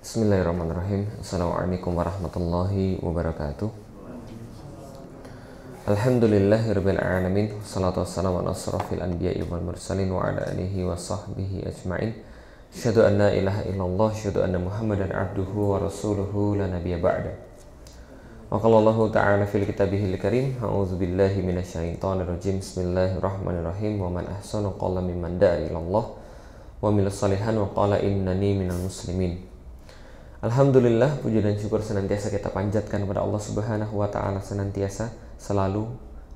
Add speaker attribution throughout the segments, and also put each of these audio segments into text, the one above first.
Speaker 1: Bismillahirrahmanirrahim Assalamualaikum warahmatullahi wabarakatuh Alhamdulillahirrabbilalamin Salatu wassalamu ala asrafil anbiya wal mursalin Wa ala alihi wa sahbihi ajma'in Syadu an ilaha illallah Syadu anna muhammadan abduhu wa rasuluhu La nabiya ba'da Wa qalallahu ta'ala fil kitabihil karim A'udhu billahi minasyaitanir rajim Bismillahirrahmanirrahim Wa man ahsanu qala mimman da'a ilallah Wa mil salihan wa qala innani minal muslimin Alhamdulillah puji dan syukur senantiasa kita panjatkan kepada Allah Subhanahu wa taala senantiasa selalu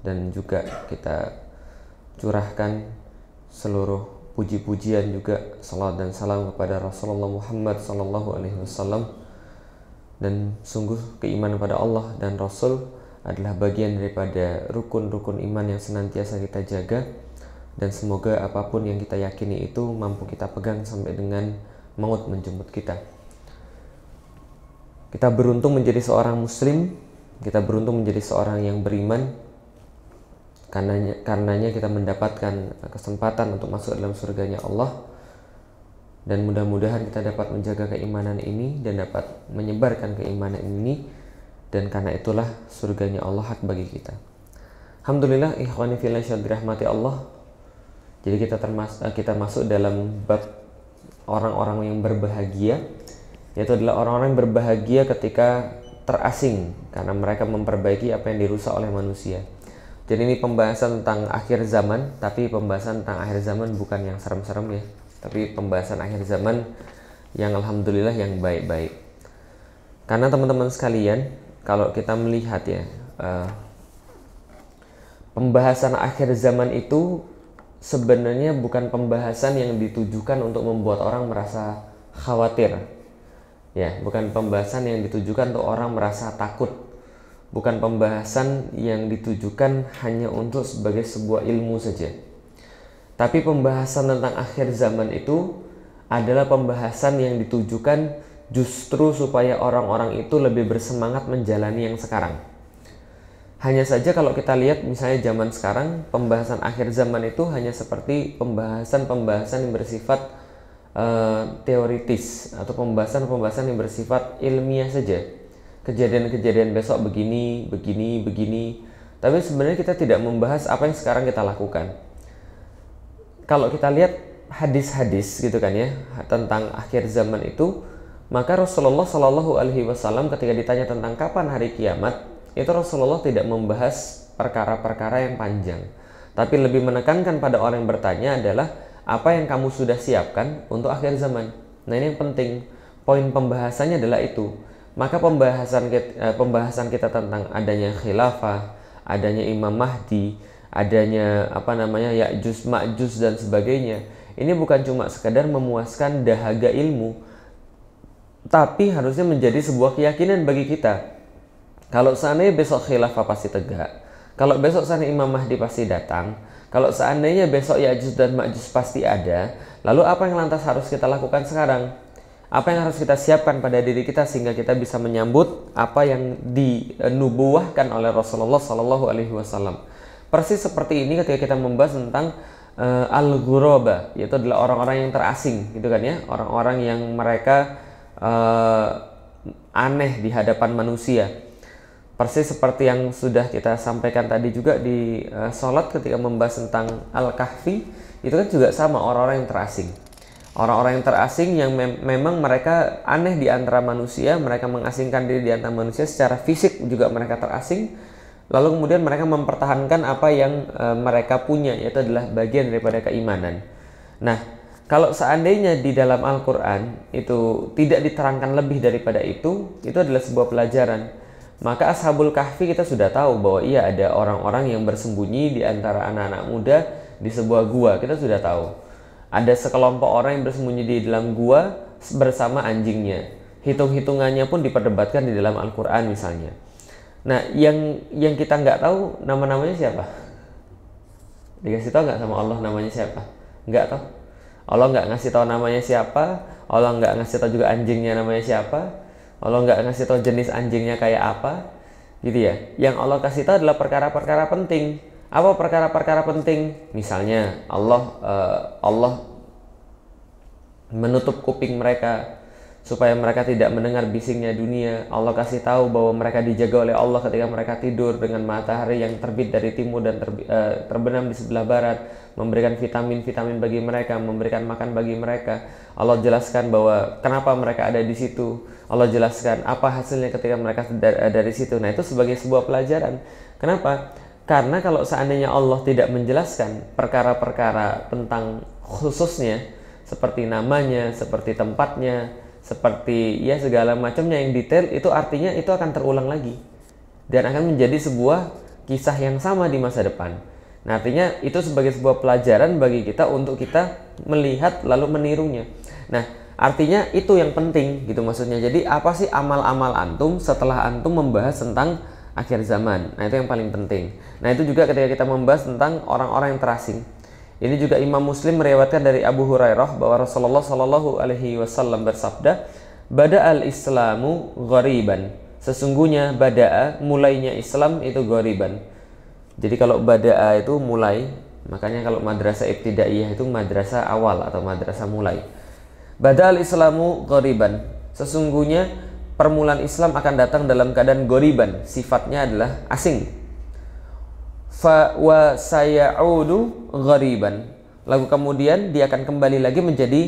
Speaker 1: dan juga kita curahkan seluruh puji-pujian juga salat dan salam kepada Rasulullah Muhammad sallallahu alaihi wasallam dan sungguh keimanan pada Allah dan Rasul adalah bagian daripada rukun-rukun iman yang senantiasa kita jaga dan semoga apapun yang kita yakini itu mampu kita pegang sampai dengan maut menjemput kita. Kita beruntung menjadi seorang muslim, kita beruntung menjadi seorang yang beriman karenanya karenanya kita mendapatkan kesempatan untuk masuk dalam surganya Allah dan mudah-mudahan kita dapat menjaga keimanan ini dan dapat menyebarkan keimanan ini dan karena itulah surganya Allah hak bagi kita. Alhamdulillah ikhwani fillah dirahmati Allah. Jadi kita termas kita masuk dalam bab orang-orang yang berbahagia yaitu adalah orang-orang yang berbahagia ketika terasing karena mereka memperbaiki apa yang dirusak oleh manusia. Jadi ini pembahasan tentang akhir zaman, tapi pembahasan tentang akhir zaman bukan yang serem-serem ya, tapi pembahasan akhir zaman yang alhamdulillah yang baik-baik. Karena teman-teman sekalian, kalau kita melihat ya, uh, pembahasan akhir zaman itu sebenarnya bukan pembahasan yang ditujukan untuk membuat orang merasa khawatir Ya, bukan pembahasan yang ditujukan untuk orang merasa takut. Bukan pembahasan yang ditujukan hanya untuk sebagai sebuah ilmu saja. Tapi pembahasan tentang akhir zaman itu adalah pembahasan yang ditujukan justru supaya orang-orang itu lebih bersemangat menjalani yang sekarang. Hanya saja kalau kita lihat misalnya zaman sekarang, pembahasan akhir zaman itu hanya seperti pembahasan-pembahasan yang bersifat uh, teoritis atau pembahasan-pembahasan yang bersifat ilmiah saja. Kejadian-kejadian besok begini, begini, begini. Tapi sebenarnya kita tidak membahas apa yang sekarang kita lakukan. Kalau kita lihat hadis-hadis gitu kan ya tentang akhir zaman itu, maka Rasulullah Shallallahu Alaihi Wasallam ketika ditanya tentang kapan hari kiamat, itu Rasulullah tidak membahas perkara-perkara yang panjang, tapi lebih menekankan pada orang yang bertanya adalah apa yang kamu sudah siapkan untuk akhir zaman. Nah, ini yang penting. Poin pembahasannya adalah itu. Maka pembahasan kita, eh, pembahasan kita tentang adanya khilafah, adanya Imam Mahdi, adanya apa namanya Ya'juj Ma'juj dan sebagainya. Ini bukan cuma sekadar memuaskan dahaga ilmu, tapi harusnya menjadi sebuah keyakinan bagi kita. Kalau seandainya besok khilafah pasti tegak, kalau besok sana Imam Mahdi pasti datang, kalau seandainya besok Ya'juj dan Ma'juj pasti ada, lalu apa yang lantas harus kita lakukan sekarang? Apa yang harus kita siapkan pada diri kita sehingga kita bisa menyambut apa yang dinubuahkan oleh Rasulullah Shallallahu Alaihi Wasallam? Persis seperti ini ketika kita membahas tentang uh, eh, al-ghuraba, yaitu adalah orang-orang yang terasing, gitu kan ya, orang-orang yang mereka uh, aneh di hadapan manusia persis seperti yang sudah kita sampaikan tadi juga di uh, sholat ketika membahas tentang al-kahfi itu kan juga sama orang-orang yang terasing orang-orang yang terasing yang mem memang mereka aneh di antara manusia mereka mengasingkan diri di antara manusia secara fisik juga mereka terasing lalu kemudian mereka mempertahankan apa yang uh, mereka punya yaitu adalah bagian daripada keimanan nah kalau seandainya di dalam Al-Quran itu tidak diterangkan lebih daripada itu, itu adalah sebuah pelajaran maka Ashabul Kahfi kita sudah tahu bahwa ia ada orang-orang yang bersembunyi di antara anak-anak muda di sebuah gua, kita sudah tahu. Ada sekelompok orang yang bersembunyi di dalam gua bersama anjingnya. Hitung-hitungannya pun diperdebatkan di dalam Al-Qur'an misalnya. Nah, yang yang kita nggak tahu nama-namanya siapa? Dikasih tahu nggak sama Allah namanya siapa? Nggak tahu. Allah nggak ngasih tahu namanya siapa, Allah nggak ngasih tahu juga anjingnya namanya siapa, Allah nggak ngasih tahu jenis anjingnya kayak apa gitu ya yang Allah kasih tahu adalah perkara-perkara penting apa perkara-perkara penting misalnya Allah uh, Allah menutup kuping mereka supaya mereka tidak mendengar bisingnya dunia. Allah kasih tahu bahwa mereka dijaga oleh Allah ketika mereka tidur dengan matahari yang terbit dari timur dan ter, uh, eh, terbenam di sebelah barat, memberikan vitamin-vitamin bagi mereka, memberikan makan bagi mereka. Allah jelaskan bahwa kenapa mereka ada di situ. Allah jelaskan apa hasilnya ketika mereka eh, dari situ. Nah, itu sebagai sebuah pelajaran. Kenapa? Karena kalau seandainya Allah tidak menjelaskan perkara-perkara tentang khususnya seperti namanya, seperti tempatnya, seperti ya segala macamnya yang detail itu artinya itu akan terulang lagi dan akan menjadi sebuah kisah yang sama di masa depan. Nah, artinya itu sebagai sebuah pelajaran bagi kita untuk kita melihat lalu menirunya. Nah, Artinya itu yang penting gitu maksudnya. Jadi apa sih amal-amal antum setelah antum membahas tentang akhir zaman? Nah itu yang paling penting. Nah itu juga ketika kita membahas tentang orang-orang yang terasing. Ini juga Imam Muslim meriwayatkan dari Abu Hurairah bahwa Rasulullah Shallallahu Alaihi Wasallam bersabda, "Bada al Islamu ghariban." Sesungguhnya bada'a mulainya Islam itu ghariban. Jadi kalau bada'a itu mulai, makanya kalau madrasah ibtidaiyah itu madrasah awal atau madrasah mulai. Badal Islamu goriban. Sesungguhnya permulaan Islam akan datang dalam keadaan goriban. Sifatnya adalah asing. Fa wa sayaudu goriban. Lalu kemudian dia akan kembali lagi menjadi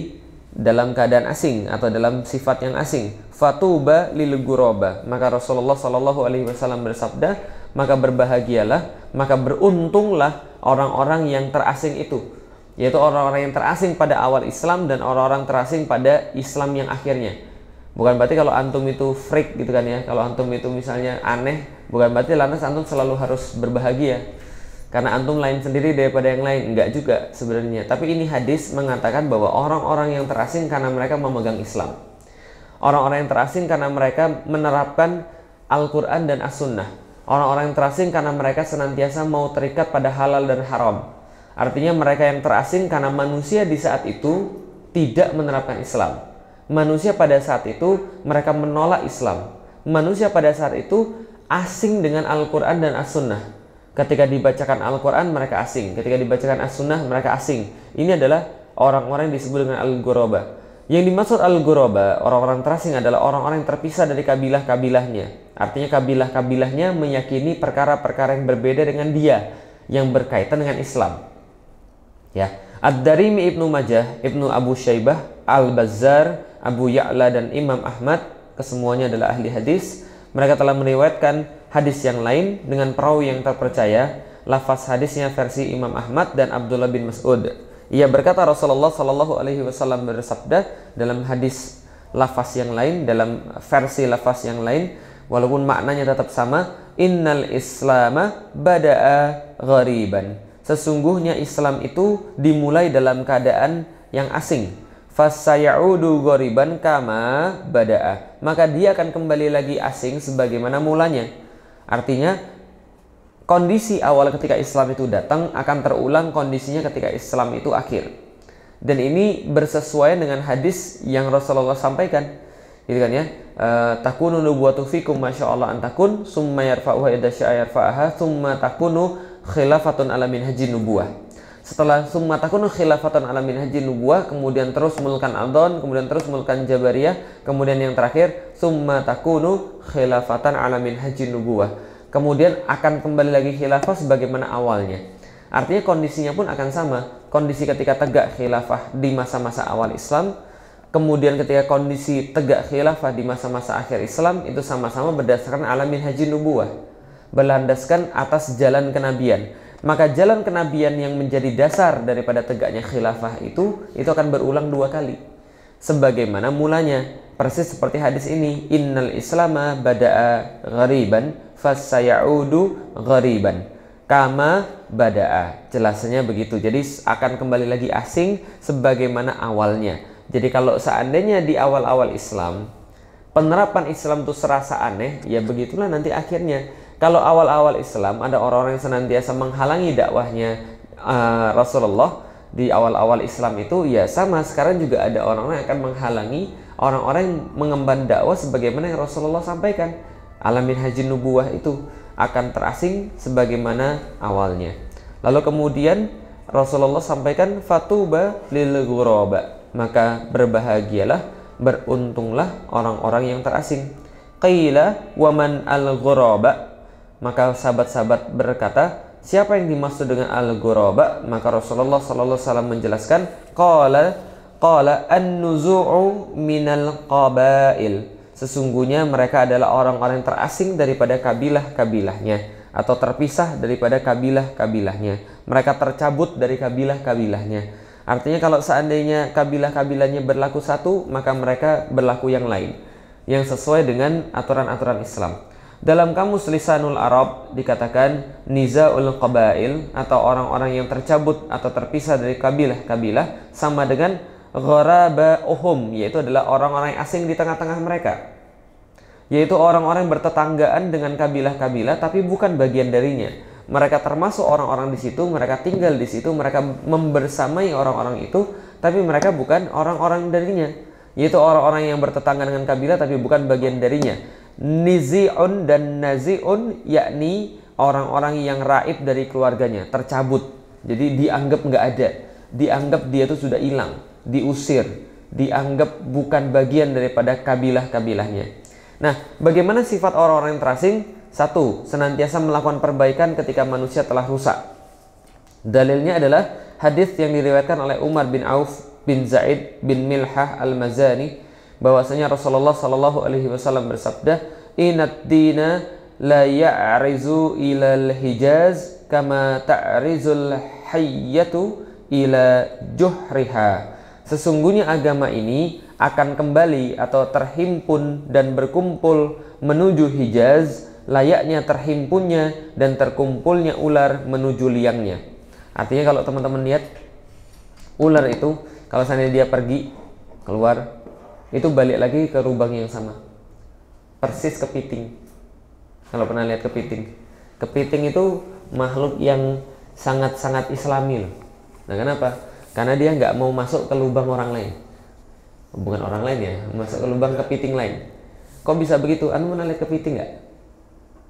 Speaker 1: dalam keadaan asing atau dalam sifat yang asing. Fatuba lil guroba. Maka Rasulullah Shallallahu Alaihi Wasallam bersabda, maka berbahagialah, maka beruntunglah orang-orang yang terasing itu yaitu orang-orang yang terasing pada awal Islam dan orang-orang terasing pada Islam yang akhirnya. Bukan berarti kalau antum itu freak gitu kan ya, kalau antum itu misalnya aneh, bukan berarti lantas antum selalu harus berbahagia. Karena antum lain sendiri daripada yang lain, enggak juga sebenarnya. Tapi ini hadis mengatakan bahwa orang-orang yang terasing karena mereka memegang Islam. Orang-orang yang terasing karena mereka menerapkan Al-Quran dan As-Sunnah. Orang-orang yang terasing karena mereka senantiasa mau terikat pada halal dan haram Artinya mereka yang terasing karena manusia di saat itu tidak menerapkan Islam. Manusia pada saat itu mereka menolak Islam. Manusia pada saat itu asing dengan Al-Quran dan As-Sunnah. Ketika dibacakan Al-Quran mereka asing. Ketika dibacakan As-Sunnah mereka asing. Ini adalah orang-orang yang disebut dengan al guroba Yang dimaksud al guroba orang-orang terasing adalah orang-orang yang terpisah dari kabilah-kabilahnya. Artinya kabilah-kabilahnya meyakini perkara-perkara yang berbeda dengan dia yang berkaitan dengan Islam ya Ad-Darimi Ibnu Majah Ibnu Abu Syaibah Al-Bazzar Abu Ya'la dan Imam Ahmad kesemuanya adalah ahli hadis mereka telah meriwayatkan hadis yang lain dengan perawi yang terpercaya lafaz hadisnya versi Imam Ahmad dan Abdullah bin Mas'ud ia berkata Rasulullah Shallallahu Alaihi Wasallam bersabda dalam hadis lafaz yang lain dalam versi lafaz yang lain walaupun maknanya tetap sama innal islama bada'a ghariban Sesungguhnya Islam itu dimulai dalam keadaan yang asing. Fasayaudu goriban kama badaa. Maka dia akan kembali lagi asing sebagaimana mulanya. Artinya kondisi awal ketika Islam itu datang akan terulang kondisinya ketika Islam itu akhir. Dan ini bersesuaian dengan hadis yang Rasulullah sampaikan. Gitu kan ya. E, takunu nubuwatu fikum masya antakun summa yarfa'uha idza summa takunu khilafatun ala Haji nubuah. Setelah summa takun khilafatun ala Haji nubuah, kemudian terus mulkan adon, kemudian terus mulkan jabariyah, kemudian yang terakhir summa takunu khilafatan ala Haji nubuah. Kemudian akan kembali lagi khilafah sebagaimana awalnya. Artinya kondisinya pun akan sama. Kondisi ketika tegak khilafah di masa-masa awal Islam, kemudian ketika kondisi tegak khilafah di masa-masa akhir Islam itu sama-sama berdasarkan alamin haji nubuah berlandaskan atas jalan kenabian. Maka jalan kenabian yang menjadi dasar daripada tegaknya khilafah itu itu akan berulang dua kali. Sebagaimana mulanya, persis seperti hadis ini, innal islama bada'a ghariban fasayaudu ghariban. Kama bada'a. Jelasnya begitu. Jadi akan kembali lagi asing sebagaimana awalnya. Jadi kalau seandainya di awal-awal Islam penerapan Islam itu serasa aneh, ya begitulah nanti akhirnya kalau awal-awal Islam ada orang-orang yang senantiasa menghalangi dakwahnya uh, Rasulullah di awal-awal Islam itu ya sama sekarang juga ada orang-orang yang akan menghalangi orang-orang yang mengemban dakwah sebagaimana yang Rasulullah sampaikan. Alamin haji nubuah itu akan terasing sebagaimana awalnya. Lalu kemudian Rasulullah sampaikan fatuba lil ghuraba. Maka berbahagialah, beruntunglah orang-orang yang terasing. Qila waman al ghuraba maka sahabat-sahabat berkata, siapa yang dimaksud dengan al-ghuraba? Maka Rasulullah sallallahu alaihi wasallam menjelaskan, qala qala an-nuzu'u minal qabail. Sesungguhnya mereka adalah orang-orang terasing daripada kabilah-kabilahnya atau terpisah daripada kabilah-kabilahnya. Mereka tercabut dari kabilah-kabilahnya. Artinya kalau seandainya kabilah-kabilahnya berlaku satu, maka mereka berlaku yang lain yang sesuai dengan aturan-aturan Islam. Dalam kamus lisanul Arab dikatakan nizaul qabail atau orang-orang yang tercabut atau terpisah dari kabilah-kabilah sama dengan gharabahum yaitu adalah orang-orang asing di tengah-tengah mereka. Yaitu orang-orang bertetanggaan dengan kabilah-kabilah tapi bukan bagian darinya. Mereka termasuk orang-orang di situ, mereka tinggal di situ, mereka membersamai orang-orang itu tapi mereka bukan orang-orang darinya. Yaitu orang-orang yang bertetangga dengan kabilah tapi bukan bagian darinya nizi'un dan nazi'un yakni orang-orang yang raib dari keluarganya, tercabut. Jadi dianggap nggak ada, dianggap dia itu sudah hilang, diusir, dianggap bukan bagian daripada kabilah-kabilahnya. Nah, bagaimana sifat orang-orang yang terasing? Satu, senantiasa melakukan perbaikan ketika manusia telah rusak. Dalilnya adalah hadis yang diriwayatkan oleh Umar bin Auf bin Zaid bin Milhah al-Mazani bahwasanya Rasulullah Shallallahu alaihi wasallam bersabda, inat dina la ya'rizu ilal Hijaz kama ta'rizul hayyatu ila juhriha." Sesungguhnya agama ini akan kembali atau terhimpun dan berkumpul menuju Hijaz layaknya terhimpunnya dan terkumpulnya ular menuju liangnya. Artinya kalau teman-teman lihat ular itu kalau seandainya dia pergi keluar itu balik lagi ke lubang yang sama persis kepiting kalau pernah lihat kepiting kepiting itu makhluk yang sangat-sangat islami loh nah kenapa? karena dia nggak mau masuk ke lubang orang lain bukan orang lain ya masuk ke lubang kepiting lain kok bisa begitu? anu pernah lihat kepiting nggak?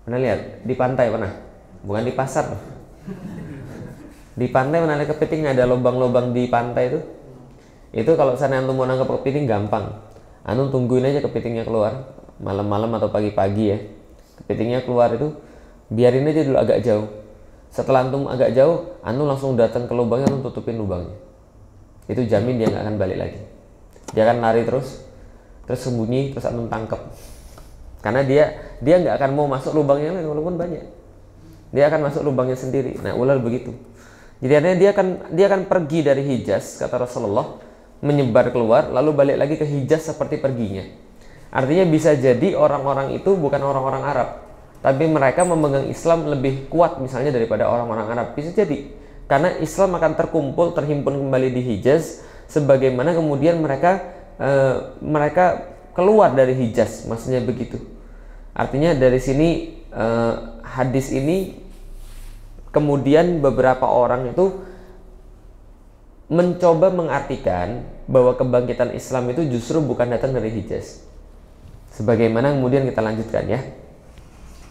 Speaker 1: pernah lihat? di pantai pernah? bukan di pasar loh. di pantai pernah lihat kepiting ada lubang-lubang di pantai tuh? itu kalau sana antum mau nangkep kepiting gampang antum tungguin aja kepitingnya keluar malam-malam atau pagi-pagi ya kepitingnya keluar itu biarin aja dulu agak jauh setelah antum agak jauh antum langsung datang ke lubangnya antum tutupin lubangnya itu jamin dia nggak akan balik lagi dia akan lari terus terus sembunyi terus antum tangkep, karena dia dia nggak akan mau masuk lubangnya lain walaupun banyak dia akan masuk lubangnya sendiri nah ular begitu jadi artinya dia akan dia akan pergi dari Hijaz kata Rasulullah menyebar keluar lalu balik lagi ke Hijaz seperti perginya. Artinya bisa jadi orang-orang itu bukan orang-orang Arab, tapi mereka memegang Islam lebih kuat misalnya daripada orang-orang Arab. Bisa jadi karena Islam akan terkumpul terhimpun kembali di Hijaz sebagaimana kemudian mereka e, mereka keluar dari Hijaz, maksudnya begitu. Artinya dari sini e, hadis ini kemudian beberapa orang itu mencoba mengartikan bahwa kebangkitan Islam itu justru bukan datang dari Hijaz. Sebagaimana kemudian kita lanjutkan ya.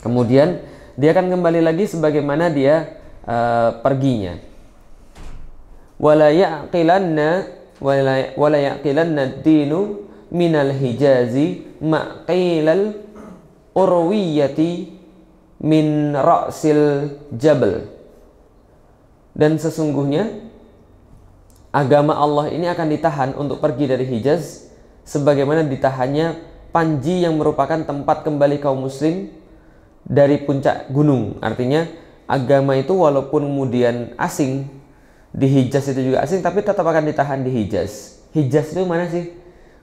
Speaker 1: Kemudian dia akan kembali lagi sebagaimana dia uh, perginya. Wala yaqilanna dinu minal hijazi maqilal urwiyati min ra'sil jabal. Dan sesungguhnya agama Allah ini akan ditahan untuk pergi dari Hijaz sebagaimana ditahannya Panji yang merupakan tempat kembali kaum muslim dari puncak gunung. Artinya agama itu walaupun kemudian asing di Hijaz itu juga asing tapi tetap akan ditahan di Hijaz. Hijaz itu mana sih?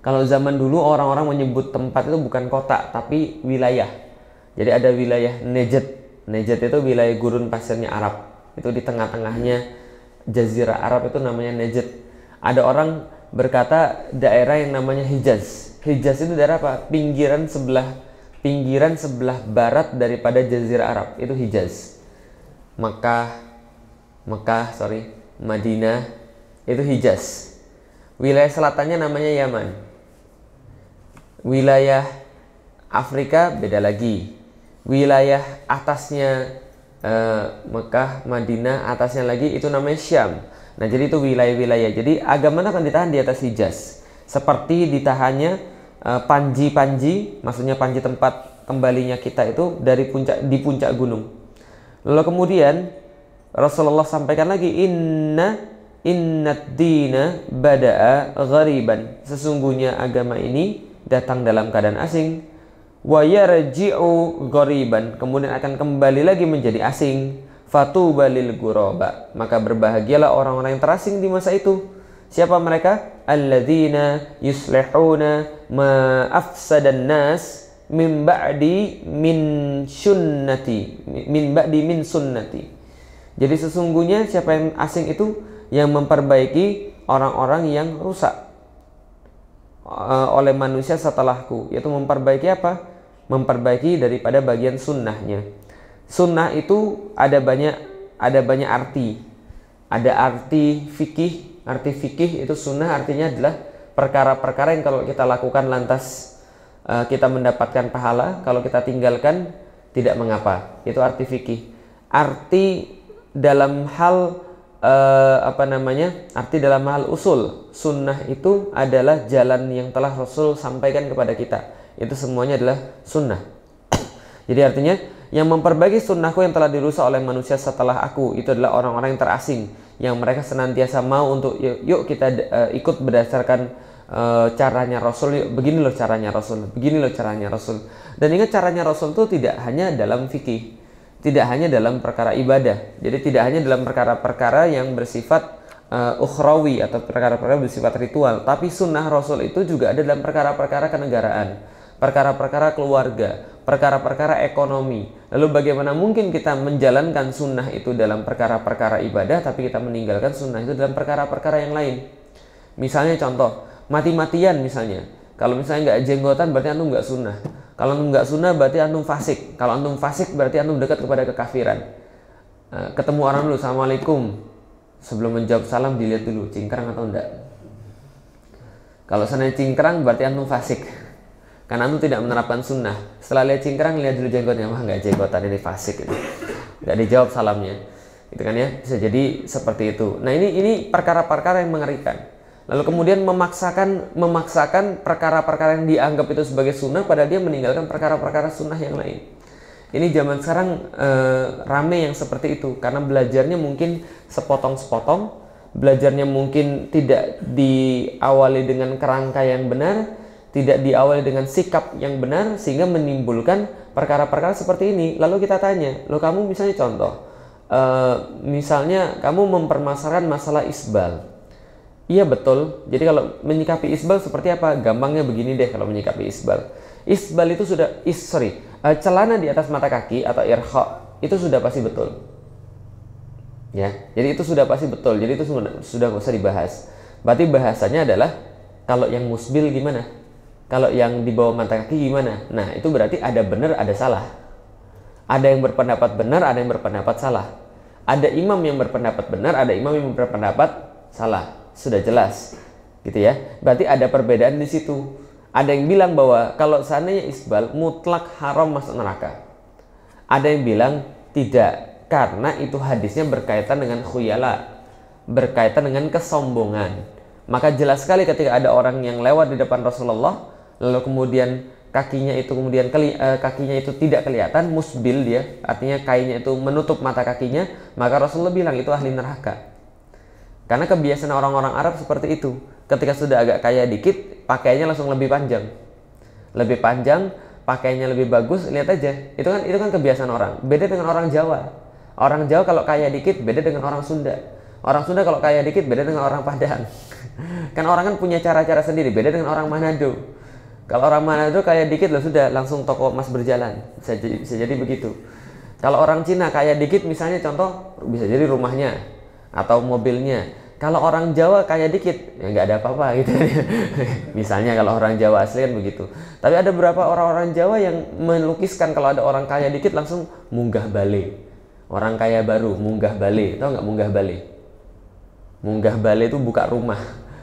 Speaker 1: Kalau zaman dulu orang-orang menyebut tempat itu bukan kota tapi wilayah. Jadi ada wilayah Najd. Najd itu wilayah gurun pasirnya Arab. Itu di tengah-tengahnya jazirah Arab itu namanya Najd. Ada orang berkata daerah yang namanya Hijaz. Hijaz itu daerah apa? Pinggiran sebelah pinggiran sebelah barat daripada jazirah Arab itu Hijaz. Mekah, Mekah, sorry, Madinah itu Hijaz. Wilayah selatannya namanya Yaman. Wilayah Afrika beda lagi. Wilayah atasnya Eh, Mekah, Madinah, atasnya lagi itu namanya Syam. Nah, jadi itu wilayah-wilayah. Jadi agama akan ditahan di atas Hijaz. Seperti ditahannya eh, panji-panji, maksudnya panji tempat kembalinya kita itu dari puncak di puncak gunung. Lalu kemudian Rasulullah sampaikan lagi inna innad dina bada'a ghariban. Sesungguhnya agama ini datang dalam keadaan asing wayarji'u ghoriban kemudian akan kembali lagi menjadi asing fatuba lil ghuraba maka berbahagialah orang-orang yang terasing di masa itu siapa mereka alladzina yuslihuna ma afsadan nas min ba'di min sunnati min ba'di min sunnati jadi sesungguhnya siapa yang asing itu yang memperbaiki orang-orang yang rusak eh, oleh manusia setelahku yaitu memperbaiki apa memperbaiki daripada bagian sunnahnya. Sunnah itu ada banyak ada banyak arti. Ada arti fikih, arti fikih itu sunnah artinya adalah perkara-perkara yang kalau kita lakukan lantas uh, kita mendapatkan pahala, kalau kita tinggalkan tidak mengapa. Itu arti fikih. Arti dalam hal uh, apa namanya arti dalam hal usul sunnah itu adalah jalan yang telah Rasul sampaikan kepada kita itu semuanya adalah sunnah. Jadi artinya yang memperbaiki sunnahku yang telah dirusak oleh manusia setelah aku itu adalah orang-orang yang terasing yang mereka senantiasa mau untuk yuk, yuk kita uh, ikut berdasarkan uh, caranya Rasul yuk begini loh caranya Rasul begini loh caranya Rasul dan ingat caranya Rasul itu tidak hanya dalam fikih tidak hanya dalam perkara ibadah jadi tidak hanya dalam perkara-perkara yang bersifat uh, ukhrawi atau perkara-perkara bersifat ritual tapi sunnah Rasul itu juga ada dalam perkara-perkara kenegaraan perkara-perkara keluarga, perkara-perkara ekonomi. Lalu bagaimana mungkin kita menjalankan sunnah itu dalam perkara-perkara ibadah, tapi kita meninggalkan sunnah itu dalam perkara-perkara yang lain. Misalnya contoh, mati-matian misalnya. Kalau misalnya nggak jenggotan berarti antum nggak sunnah. Kalau antum nggak sunnah berarti antum fasik. Kalau antum fasik berarti antum dekat kepada kekafiran. Eh, ketemu orang dulu, Assalamualaikum. Sebelum menjawab salam dilihat dulu, cingkrang atau enggak. Kalau sana cingkrang berarti antum fasik karena itu tidak menerapkan sunnah setelah lihat cingkrang lihat dulu jenggotnya wah nggak jenggotan ini fasik ini, nggak dijawab salamnya gitu kan ya bisa jadi seperti itu nah ini ini perkara-perkara yang mengerikan lalu kemudian memaksakan memaksakan perkara-perkara yang dianggap itu sebagai sunnah pada dia meninggalkan perkara-perkara sunnah yang lain ini zaman sekarang e, rame yang seperti itu karena belajarnya mungkin sepotong-sepotong belajarnya mungkin tidak diawali dengan kerangka yang benar tidak diawali dengan sikap yang benar sehingga menimbulkan perkara-perkara seperti ini. Lalu kita tanya, lo kamu misalnya contoh, e, misalnya kamu mempermasalahkan masalah isbal. Iya betul. Jadi kalau menyikapi isbal seperti apa? Gampangnya begini deh kalau menyikapi isbal. Isbal itu sudah is sorry, e, celana di atas mata kaki atau irha itu sudah pasti betul. Ya, jadi itu sudah pasti betul. Jadi itu sudah sudah nggak usah dibahas. Berarti bahasanya adalah kalau yang musbil gimana? Kalau yang di bawah mata kaki gimana? Nah, itu berarti ada benar, ada salah. Ada yang berpendapat benar, ada yang berpendapat salah. Ada imam yang berpendapat benar, ada imam yang berpendapat salah. Sudah jelas. Gitu ya. Berarti ada perbedaan di situ. Ada yang bilang bahwa kalau seandainya isbal mutlak haram masuk neraka. Ada yang bilang tidak karena itu hadisnya berkaitan dengan khuyala, berkaitan dengan kesombongan. Maka jelas sekali ketika ada orang yang lewat di depan Rasulullah lalu kemudian kakinya itu kemudian keli, eh, kakinya itu tidak kelihatan musbil dia artinya kainnya itu menutup mata kakinya maka Rasulullah bilang itu ahli neraka karena kebiasaan orang-orang Arab seperti itu ketika sudah agak kaya dikit pakainya langsung lebih panjang lebih panjang pakainya lebih bagus lihat aja itu kan itu kan kebiasaan orang beda dengan orang Jawa orang Jawa kalau kaya dikit beda dengan orang Sunda orang Sunda kalau kaya dikit beda dengan orang Padang kan orang kan punya cara-cara sendiri beda dengan orang Manado kalau orang Manado kayak dikit loh sudah langsung toko emas berjalan. Bisa, bisa jadi begitu. Kalau orang Cina kayak dikit misalnya contoh bisa jadi rumahnya atau mobilnya. Kalau orang Jawa kayak dikit ya nggak ada apa-apa gitu. misalnya kalau orang Jawa asli kan begitu. Tapi ada beberapa orang-orang Jawa yang melukiskan kalau ada orang kaya dikit langsung munggah balik. Orang kaya baru munggah balik. Tahu nggak munggah balik? Munggah balik itu buka rumah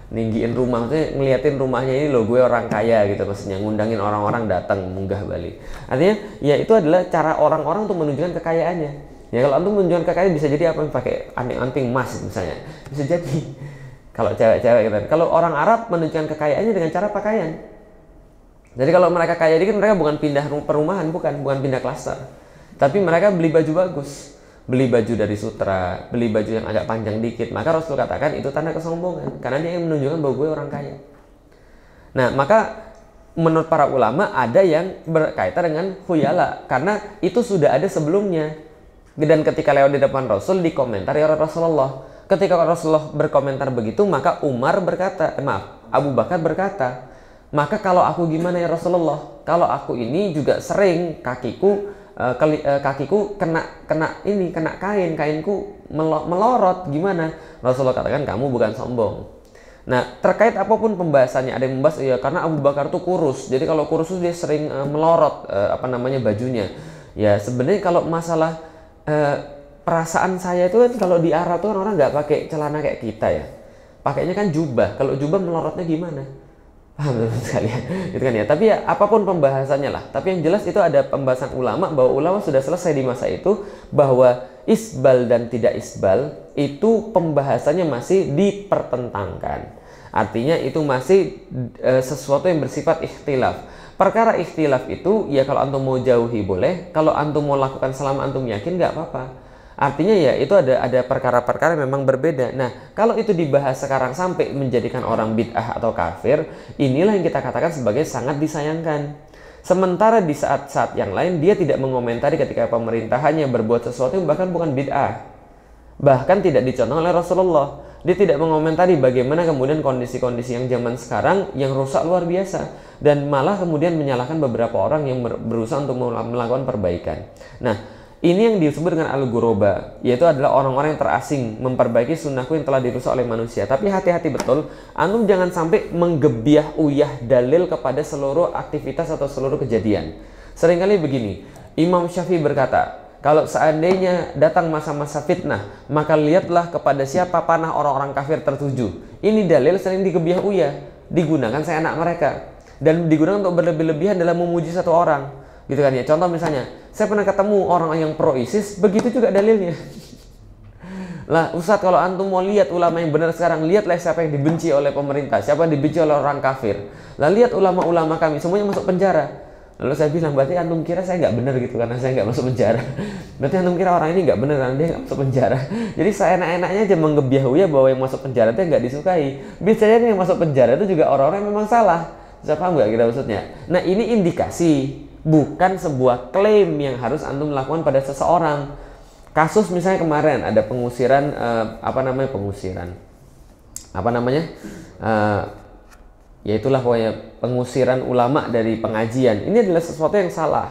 Speaker 1: ninggiin rumah tuh ngeliatin rumahnya ini loh gue orang kaya gitu maksudnya ngundangin orang-orang datang munggah balik artinya ya itu adalah cara orang-orang untuk menunjukkan kekayaannya ya kalau antum menunjukkan kekayaan bisa jadi apa pakai anting-anting emas misalnya bisa jadi kalau cewek-cewek gitu kalau orang Arab menunjukkan kekayaannya dengan cara pakaian jadi kalau mereka kaya dikit mereka bukan pindah perumahan bukan bukan pindah klaster tapi mereka beli baju bagus beli baju dari sutra, beli baju yang agak panjang dikit, maka Rasul katakan itu tanda kesombongan karena dia yang menunjukkan bahwa gue orang kaya. Nah, maka menurut para ulama ada yang berkaitan dengan khuyala karena itu sudah ada sebelumnya. Dan ketika lewat di depan Rasul komentar, oleh Rasulullah. Ketika Rasulullah berkomentar begitu, maka Umar berkata, eh, maaf, Abu Bakar berkata, maka kalau aku gimana ya Rasulullah? Kalau aku ini juga sering kakiku Eh, keli, uh, kakiku kena kena ini kena kain kainku melorot gimana Rasulullah katakan kamu bukan sombong Nah, terkait apapun pembahasannya, ada yang membahas ya karena Abu Bakar tuh kurus. Jadi kalau kurus tuh dia sering uh, melorot uh, apa namanya bajunya. Ya, sebenarnya kalau masalah uh, perasaan saya itu kan kalau di Arab tuh kan orang nggak pakai celana kayak kita ya. Pakainya kan jubah. Kalau jubah melorotnya gimana? teman-teman ya, sekalian itu kan ya tapi ya apapun pembahasannya lah tapi yang jelas itu ada pembahasan ulama bahwa ulama sudah selesai di masa itu bahwa isbal dan tidak isbal itu pembahasannya masih dipertentangkan artinya itu masih e, sesuatu yang bersifat ikhtilaf perkara ikhtilaf itu ya kalau antum mau jauhi boleh kalau antum mau lakukan selama antum yakin nggak apa-apa Artinya ya itu ada ada perkara-perkara memang berbeda. Nah, kalau itu dibahas sekarang sampai menjadikan orang bid'ah atau kafir, inilah yang kita katakan sebagai sangat disayangkan. Sementara di saat-saat yang lain dia tidak mengomentari ketika pemerintahannya berbuat sesuatu yang bahkan bukan bid'ah. Bahkan tidak dicontoh oleh Rasulullah. Dia tidak mengomentari bagaimana kemudian kondisi-kondisi yang zaman sekarang yang rusak luar biasa dan malah kemudian menyalahkan beberapa orang yang berusaha untuk melakukan perbaikan. Nah, ini yang disebut dengan al-guroba, yaitu adalah orang-orang yang terasing memperbaiki sunnahku yang telah dirusak oleh manusia. Tapi hati-hati betul, antum jangan sampai menggebiah uyah dalil kepada seluruh aktivitas atau seluruh kejadian. Seringkali begini, Imam Syafi'i berkata, kalau seandainya datang masa-masa fitnah, maka lihatlah kepada siapa panah orang-orang kafir tertuju. Ini dalil sering digebiah uyah, digunakan saya anak mereka. Dan digunakan untuk berlebih-lebihan dalam memuji satu orang gitu kan ya contoh misalnya saya pernah ketemu orang yang pro ISIS begitu juga dalilnya lah Ustadz kalau antum mau lihat ulama yang benar sekarang lihatlah siapa yang dibenci oleh pemerintah siapa yang dibenci oleh orang kafir lah lihat ulama-ulama kami semuanya masuk penjara lalu saya bilang berarti antum kira saya nggak benar gitu karena saya nggak masuk penjara berarti antum kira orang ini nggak benar karena dia nggak masuk penjara jadi saya enak-enaknya aja ya bahwa yang masuk penjara itu nggak disukai biasanya yang masuk penjara itu juga orang-orang yang memang salah siapa paham nggak kira maksudnya nah ini indikasi bukan sebuah klaim yang harus antum lakukan pada seseorang. Kasus misalnya kemarin ada pengusiran uh, apa namanya pengusiran apa namanya eh, ya itulah pokoknya pengusiran ulama dari pengajian. Ini adalah sesuatu yang salah,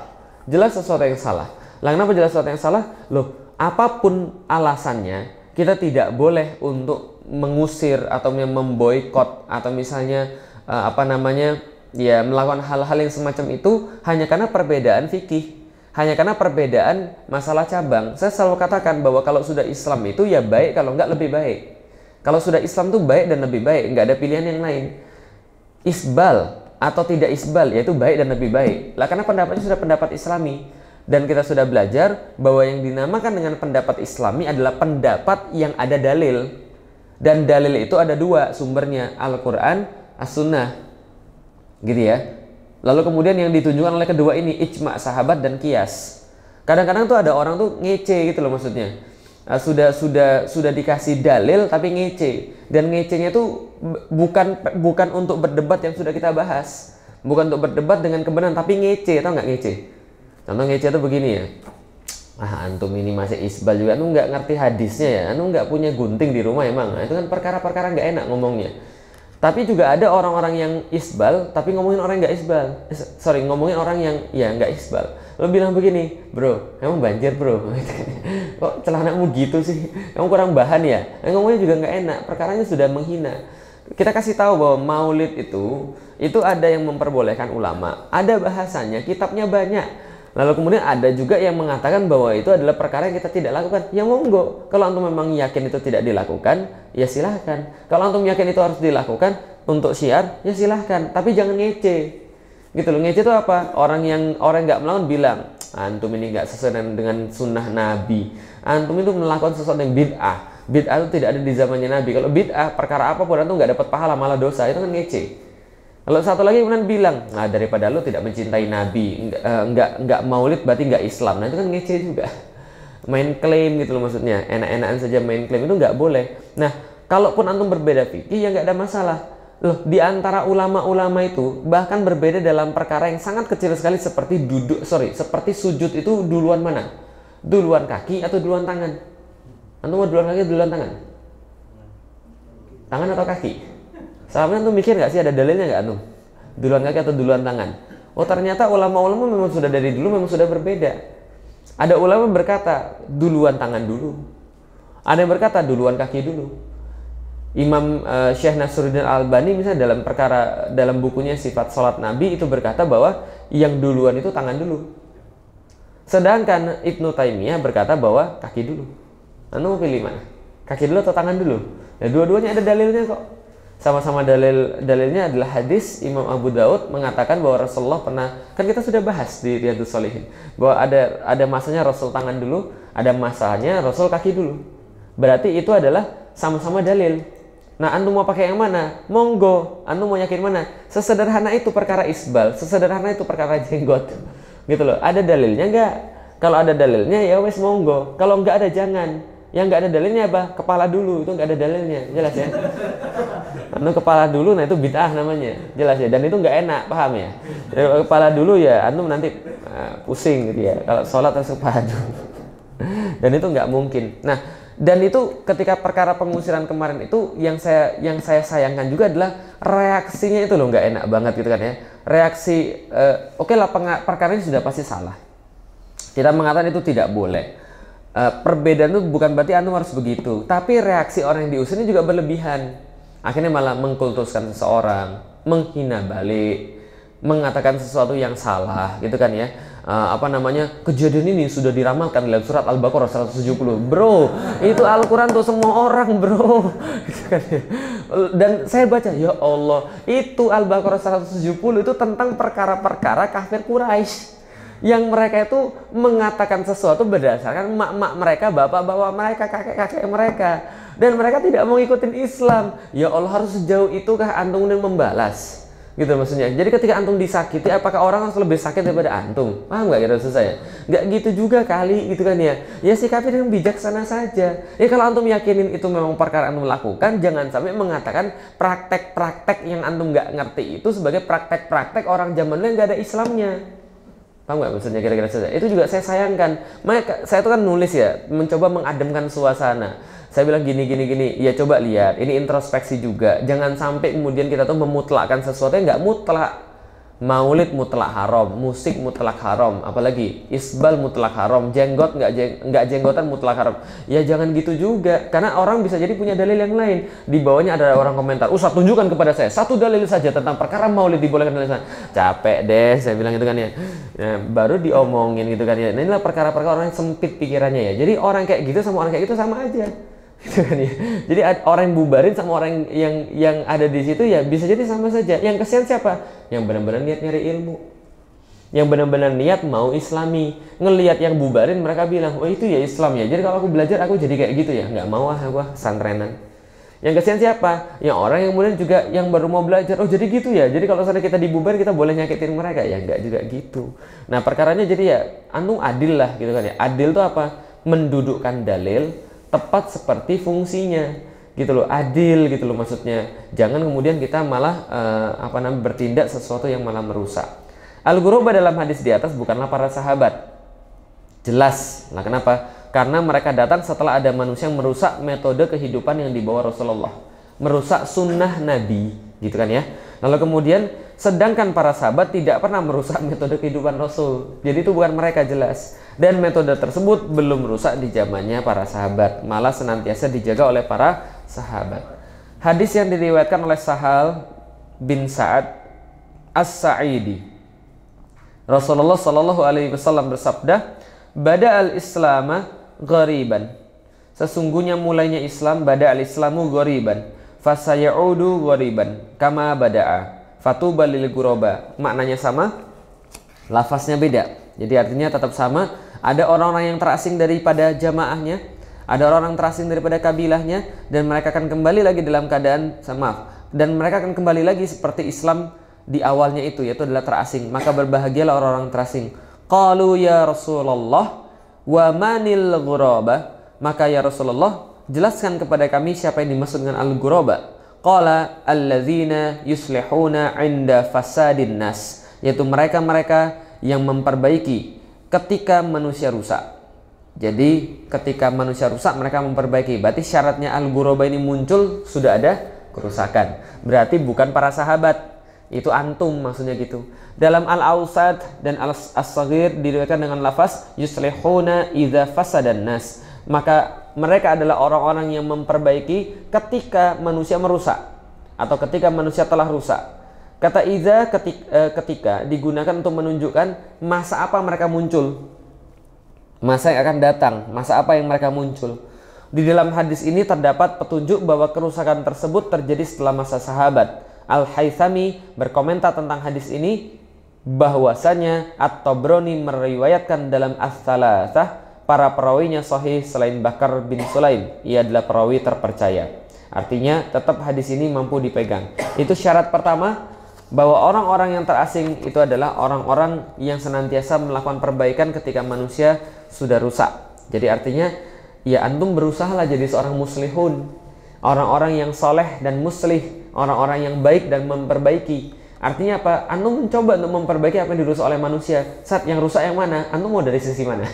Speaker 1: jelas sesuatu yang salah. Lah kenapa jelas sesuatu yang salah? Loh, apapun alasannya kita tidak boleh untuk mengusir atau memboikot atau misalnya uh, apa namanya ya melakukan hal-hal yang semacam itu hanya karena perbedaan fikih hanya karena perbedaan masalah cabang. Saya selalu katakan bahwa kalau sudah Islam itu ya baik, kalau nggak lebih baik. Kalau sudah Islam tuh baik dan lebih baik, nggak ada pilihan yang lain. Isbal atau tidak isbal yaitu baik dan lebih baik. Lah karena pendapatnya sudah pendapat Islami dan kita sudah belajar bahwa yang dinamakan dengan pendapat Islami adalah pendapat yang ada dalil. Dan dalil itu ada dua sumbernya, Al-Qur'an, As-Sunnah gitu ya. Lalu kemudian yang ditunjukkan oleh kedua ini ijma sahabat dan kias. Kadang-kadang tuh ada orang tuh ngece gitu loh maksudnya. Nah, sudah sudah sudah dikasih dalil tapi ngece dan ngecenya tuh bukan bukan untuk berdebat yang sudah kita bahas, bukan untuk berdebat dengan kebenaran tapi ngece atau nggak ngece. Contoh ngece itu begini ya. Ah antum ini masih isbal juga, anu nggak ngerti hadisnya ya, anu nggak punya gunting di rumah emang. Nah, itu kan perkara-perkara nggak enak ngomongnya tapi juga ada orang-orang yang isbal tapi ngomongin orang yang nggak isbal sorry ngomongin orang yang ya nggak isbal lo bilang begini bro emang banjir bro kok celanamu gitu sih emang kurang bahan ya yang ngomongnya juga nggak enak perkaranya sudah menghina kita kasih tahu bahwa maulid itu itu ada yang memperbolehkan ulama ada bahasanya kitabnya banyak Lalu kemudian ada juga yang mengatakan bahwa itu adalah perkara yang kita tidak lakukan. Ya monggo, kalau antum memang yakin itu tidak dilakukan, ya silahkan. Kalau antum yakin itu harus dilakukan untuk syiar, ya silahkan. Tapi jangan ngece. Gitu loh, ngece itu apa? Orang yang orang nggak melawan bilang, antum ini nggak sesuai dengan sunnah Nabi. Antum itu melakukan sesuatu yang bid'ah. Bid'ah itu tidak ada di zamannya Nabi. Kalau bid'ah, perkara apapun antum nggak dapat pahala malah dosa. Itu kan ngece. Kalau satu lagi kemudian bilang, nah daripada lo tidak mencintai Nabi, eh, nggak nggak maulid berarti nggak Islam. Nah itu kan ngece juga. Main klaim gitu loh maksudnya. Enak-enakan saja main klaim itu nggak boleh. Nah kalaupun antum berbeda pikir ya nggak ada masalah. Loh, di antara ulama-ulama itu bahkan berbeda dalam perkara yang sangat kecil sekali seperti duduk, sorry, seperti sujud itu duluan mana? Duluan kaki atau duluan tangan? Antum mau duluan kaki atau duluan tangan? Tangan atau kaki? Sahabatnya tuh mikir nggak sih ada dalilnya nggak tuh? Duluan kaki atau duluan tangan? Oh ternyata ulama-ulama memang sudah dari dulu memang sudah berbeda. Ada ulama berkata duluan tangan dulu. Ada yang berkata duluan kaki dulu. Imam uh, Syekh Nasruddin Albani misalnya dalam perkara dalam bukunya Sifat Salat Nabi itu berkata bahwa yang duluan itu tangan dulu. Sedangkan Ibnu Taimiyah berkata bahwa kaki dulu. Anu pilih mana? Kaki dulu atau tangan dulu? Nah, dua-duanya ada dalilnya kok sama-sama dalil dalilnya adalah hadis Imam Abu Daud mengatakan bahwa Rasulullah pernah kan kita sudah bahas di Riyadhus Shalihin bahwa ada ada masanya Rasul tangan dulu, ada masanya Rasul kaki dulu. Berarti itu adalah sama-sama dalil. Nah, antum mau pakai yang mana? Monggo, antum mau yakin mana? Sesederhana itu perkara isbal, sesederhana itu perkara jenggot. Gitu loh. Ada dalilnya enggak? Kalau ada dalilnya ya wes monggo, kalau enggak ada jangan yang nggak ada dalilnya apa kepala dulu itu nggak ada dalilnya jelas ya anu kepala dulu nah itu bid'ah namanya jelas ya dan itu nggak enak paham ya Jadi, kepala dulu ya anu nanti uh, pusing gitu ya kalau sholat harus kepala dulu dan itu nggak mungkin nah dan itu ketika perkara pengusiran kemarin itu yang saya yang saya sayangkan juga adalah reaksinya itu loh nggak enak banget gitu kan ya reaksi uh, oke okay lah perkara ini sudah pasti salah kita mengatakan itu tidak boleh uh, perbedaan itu bukan berarti antum harus begitu, tapi reaksi orang yang diusir ini juga berlebihan. Akhirnya malah mengkultuskan seseorang, menghina balik, mengatakan sesuatu yang salah, gitu kan ya. Uh, apa namanya kejadian ini sudah diramalkan dalam surat Al-Baqarah 170 bro itu Al-Quran tuh semua orang bro gitu kan ya. dan saya baca ya Allah itu Al-Baqarah 170 itu tentang perkara-perkara kafir Quraisy yang mereka itu mengatakan sesuatu berdasarkan mak-mak mereka, bapak-bapak mereka, kakek-kakek mereka dan mereka tidak mau ngikutin Islam. Ya Allah harus sejauh itukah antum yang membalas? Gitu maksudnya. Jadi ketika antum disakiti, apakah orang harus lebih sakit daripada antum? Paham nggak kira gitu maksud saya? Nggak gitu juga kali gitu kan ya. Ya sikapi dengan bijaksana saja. Ya kalau antum yakinin itu memang perkara antum lakukan, jangan sampai mengatakan praktek-praktek yang antum nggak ngerti itu sebagai praktek-praktek orang zaman dulu yang nggak ada Islamnya paham nggak maksudnya kira-kira saja itu juga saya sayangkan Maka, saya itu kan nulis ya mencoba mengademkan suasana saya bilang gini gini gini ya coba lihat ini introspeksi juga jangan sampai kemudian kita tuh memutlakkan sesuatu yang nggak mutlak Maulid mutlak haram, musik mutlak haram, apalagi isbal mutlak haram, jenggot nggak jeng, jenggotan mutlak haram. Ya jangan gitu juga, karena orang bisa jadi punya dalil yang lain. Di bawahnya ada orang komentar, usah tunjukkan kepada saya satu dalil saja tentang perkara maulid dibolehkan dan Capek deh, saya bilang gitu kan ya. Nah, baru diomongin gitu kan ya. Nah, inilah perkara-perkara orang yang sempit pikirannya ya. Jadi orang kayak gitu sama orang kayak gitu sama aja gitu kan ya. Jadi orang yang bubarin sama orang yang yang ada di situ ya bisa jadi sama saja. Yang kesian siapa? Yang benar-benar niat nyari ilmu. Yang benar-benar niat mau islami. Ngelihat yang bubarin mereka bilang, oh, itu ya Islam ya." Jadi kalau aku belajar aku jadi kayak gitu ya. nggak mau ah aku ah, santrenan. Yang kesian siapa? Yang orang yang kemudian juga yang baru mau belajar. Oh jadi gitu ya. Jadi kalau sana kita dibubar kita boleh nyakitin mereka ya nggak juga gitu. Nah perkaranya jadi ya antum adil lah gitu kan ya. Adil tuh apa? Mendudukkan dalil, tepat seperti fungsinya gitu loh adil gitu loh maksudnya jangan kemudian kita malah eh, apa namanya bertindak sesuatu yang malah merusak al ghuruba dalam hadis di atas bukanlah para sahabat jelas lah kenapa karena mereka datang setelah ada manusia yang merusak metode kehidupan yang dibawa Rasulullah merusak sunnah Nabi gitu kan ya lalu kemudian sedangkan para sahabat tidak pernah merusak metode kehidupan Rasul jadi itu bukan mereka jelas dan metode tersebut belum rusak di zamannya para sahabat, malah senantiasa dijaga oleh para sahabat. Hadis yang diriwayatkan oleh Sahal bin Sa'ad As-Sa'idi. Rasulullah Shallallahu alaihi wasallam bersabda, "Bada al-Islama ghariban." Sesungguhnya mulainya Islam bada al-Islamu ghariban, fasayaudu ghariban kama bada'a. Fatuba lil guroba. Maknanya sama, lafaznya beda. Jadi artinya tetap sama, ada orang-orang yang terasing daripada jamaahnya, ada orang-orang terasing daripada kabilahnya dan mereka akan kembali lagi dalam keadaan sama. dan mereka akan kembali lagi seperti Islam di awalnya itu yaitu adalah terasing. Maka berbahagialah orang-orang terasing. Qalu ya Rasulullah wa manil ghuraba? Maka ya Rasulullah, jelaskan kepada kami siapa yang dimaksud dengan al-ghuraba. Qala alladzina yuslihuna inda fasadin nas, yaitu mereka-mereka yang memperbaiki ketika manusia rusak. Jadi ketika manusia rusak mereka memperbaiki. Berarti syaratnya al ghuraba ini muncul sudah ada kerusakan. Berarti bukan para sahabat. Itu antum maksudnya gitu. Dalam Al-Ausad dan al asagir diriwayatkan dengan lafaz yuslihuna idza fasadan nas. Maka mereka adalah orang-orang yang memperbaiki ketika manusia merusak atau ketika manusia telah rusak. Kata iza ketika, eh, ketika digunakan untuk menunjukkan masa apa mereka muncul. Masa yang akan datang, masa apa yang mereka muncul. Di dalam hadis ini terdapat petunjuk bahwa kerusakan tersebut terjadi setelah masa sahabat. Al-Haythami berkomentar tentang hadis ini bahwasanya At-Tabrani meriwayatkan dalam as salatah para perawinya sahih selain Bakar bin Sulaim. Ia adalah perawi terpercaya. Artinya tetap hadis ini mampu dipegang. Itu syarat pertama bahwa orang-orang yang terasing itu adalah orang-orang yang senantiasa melakukan perbaikan ketika manusia sudah rusak. Jadi artinya ya antum berusahalah jadi seorang muslihun, orang-orang yang soleh dan muslih, orang-orang yang baik dan memperbaiki. Artinya apa? Antum mencoba untuk memperbaiki apa yang dirusak oleh manusia. Saat yang rusak yang mana? Antum mau dari sisi mana?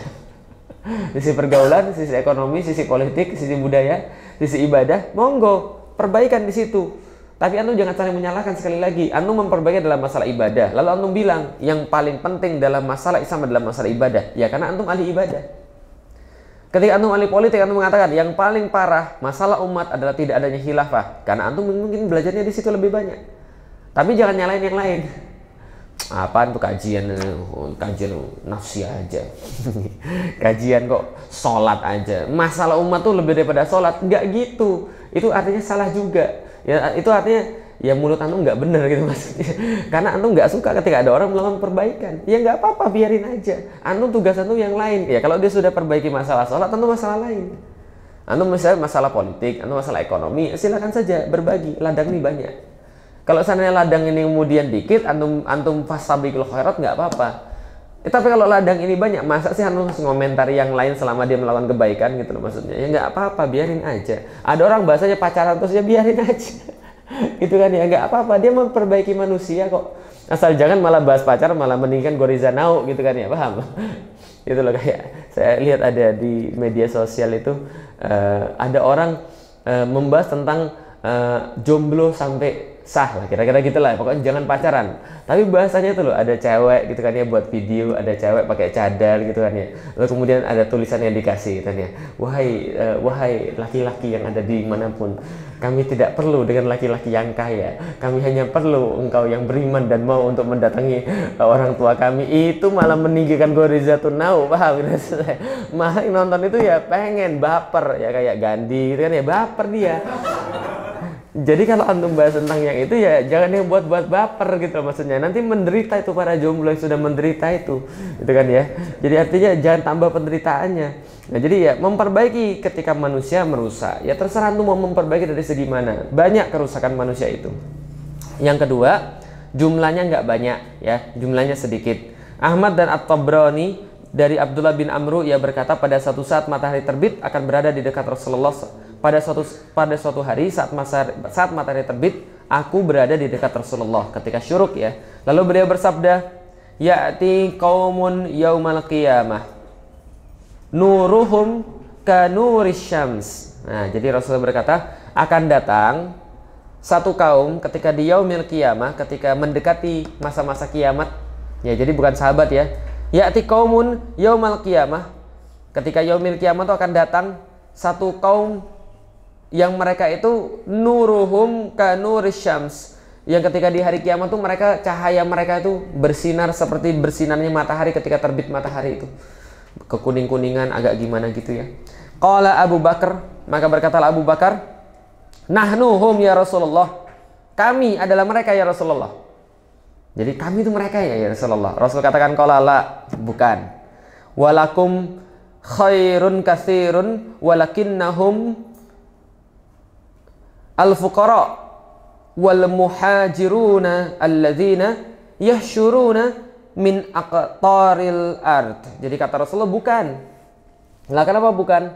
Speaker 1: sisi pergaulan, sisi ekonomi, sisi politik, sisi budaya, sisi ibadah, monggo perbaikan di situ tapi antum jangan cari menyalahkan sekali lagi. Antum memperbaiki dalam masalah ibadah. Lalu antum bilang yang paling penting dalam masalah Islam adalah masalah ibadah. Ya karena antum ahli ibadah. Ketika antum ahli politik, antum mengatakan yang paling parah masalah umat adalah tidak adanya khilafah. Karena antum mungkin belajarnya di situ lebih banyak. Tapi jangan nyalain yang lain. Apaan tuh kajian kajian nafsi aja. kajian kok sholat aja. Masalah umat tuh lebih daripada sholat. Enggak gitu. Itu artinya salah juga ya itu artinya ya mulut antum nggak bener gitu mas karena antum nggak suka ketika ada orang melakukan perbaikan ya nggak apa-apa biarin aja antum tugas antum yang lain ya kalau dia sudah perbaiki masalah sholat tentu masalah lain antum misalnya masalah politik antum masalah ekonomi silakan saja berbagi ladang ini banyak kalau seandainya ladang ini kemudian dikit antum antum fasabikul khairat nggak apa-apa Eh, tapi kalau ladang ini banyak, masa sih harus ngomentari yang lain selama dia melakukan kebaikan gitu loh maksudnya. Ya nggak apa-apa, biarin aja. Ada orang bahasanya pacaran terus ya biarin aja. gitu kan ya nggak apa-apa dia memperbaiki manusia kok asal jangan malah bahas pacar malah mendingan goriza nau gitu kan ya paham gitu loh kayak saya lihat ada di media sosial itu uh, ada orang uh, membahas tentang uh, jomblo sampai sah lah kira-kira gitulah pokoknya jangan pacaran tapi bahasanya tuh loh ada cewek gitu kan ya buat video ada cewek pakai cadar gitu kan ya lalu kemudian ada tulisan yang dikasih gitu kan ya wahai uh, wahai laki-laki yang ada di manapun kami tidak perlu dengan laki-laki yang kaya kami hanya perlu engkau yang beriman dan mau untuk mendatangi eh, orang tua kami itu malah meninggikan tuh nau paham malah nonton itu ya pengen baper ya kayak Gandhi gitu kan ya baper dia jadi kalau antum bahas tentang yang itu ya jangan yang buat-buat baper gitu maksudnya nanti menderita itu para jomblo yang sudah menderita itu gitu kan ya jadi artinya jangan tambah penderitaannya nah jadi ya memperbaiki ketika manusia merusak ya terserah antum mau memperbaiki dari segi mana banyak kerusakan manusia itu yang kedua jumlahnya nggak banyak ya jumlahnya sedikit Ahmad dan At-Tabrani dari Abdullah bin Amru ia berkata pada satu saat matahari terbit akan berada di dekat Rasulullah pada suatu pada suatu hari saat masa, saat matahari terbit, aku berada di dekat Rasulullah ketika syuruk ya. Lalu beliau bersabda, "Ya'ti kaumun yaumal qiyamah. Nuruhum ka syams." Nah, jadi Rasulullah berkata, akan datang satu kaum ketika di yaumil qiyamah, ketika mendekati masa-masa kiamat. Ya, jadi bukan sahabat ya. Ya'ti kaumun yaumal qiyamah. Ketika yaumil kiamat itu akan datang satu kaum yang mereka itu nuruhum ka syams yang ketika di hari kiamat tuh mereka cahaya mereka itu bersinar seperti bersinarnya matahari ketika terbit matahari itu kekuning-kuningan agak gimana gitu ya Qala Abu Bakar maka berkatalah Abu Bakar Nahnuhum ya Rasulullah kami adalah mereka ya Rasulullah jadi kami itu mereka ya ya Rasulullah Rasul katakan qala la bukan walakum khairun kathirun walakinnahum al-fuqara wal muhajiruna alladzina yahsyuruna min aqtaril ard. Jadi kata Rasulullah bukan. Lah kenapa bukan?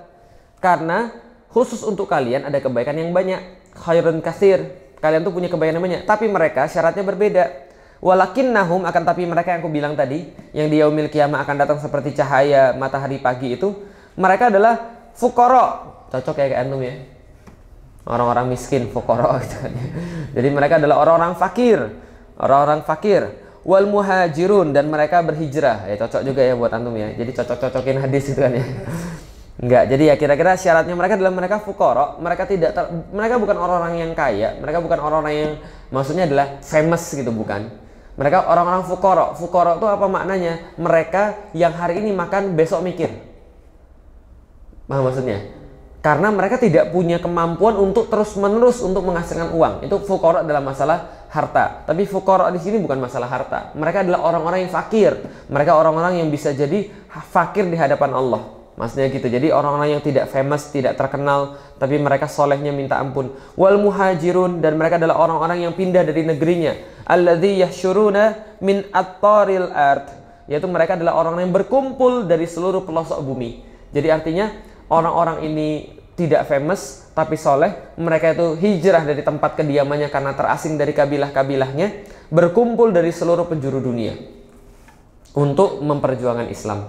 Speaker 1: Karena khusus untuk kalian ada kebaikan yang banyak. Khairun kasir. Kalian tuh punya kebaikan yang banyak. Tapi mereka syaratnya berbeda. Walakin nahum akan tapi mereka yang aku bilang tadi. Yang di yaumil kiamah akan datang seperti cahaya matahari pagi itu. Mereka adalah fukoro. Cocok ya kayak antum ya orang-orang miskin fukara gitu Jadi mereka adalah orang-orang fakir, orang-orang fakir wal muhajirun dan mereka berhijrah. Ya cocok juga ya buat antum ya. Jadi cocok-cocokin hadis itu kan ya. Enggak, jadi ya kira-kira syaratnya mereka adalah mereka fukoro, mereka tidak ter, mereka bukan orang-orang yang kaya, mereka bukan orang-orang yang maksudnya adalah famous gitu bukan. Mereka orang-orang fukoro. Fukoro itu apa maknanya? Mereka yang hari ini makan besok mikir. Paham maksudnya? karena mereka tidak punya kemampuan untuk terus-menerus untuk menghasilkan uang. Itu fukara dalam masalah harta. Tapi fukara di sini bukan masalah harta. Mereka adalah orang-orang yang fakir. Mereka orang-orang yang bisa jadi fakir di hadapan Allah. Maksudnya gitu. Jadi orang-orang yang tidak famous, tidak terkenal, tapi mereka solehnya minta ampun. Wal muhajirun dan mereka adalah orang-orang yang pindah dari negerinya. Alladzi yahsyuruna min attaril art. Yaitu mereka adalah orang orang yang berkumpul dari seluruh pelosok bumi. Jadi artinya orang-orang ini tidak famous tapi soleh mereka itu hijrah dari tempat kediamannya karena terasing dari kabilah-kabilahnya berkumpul dari seluruh penjuru dunia untuk memperjuangkan Islam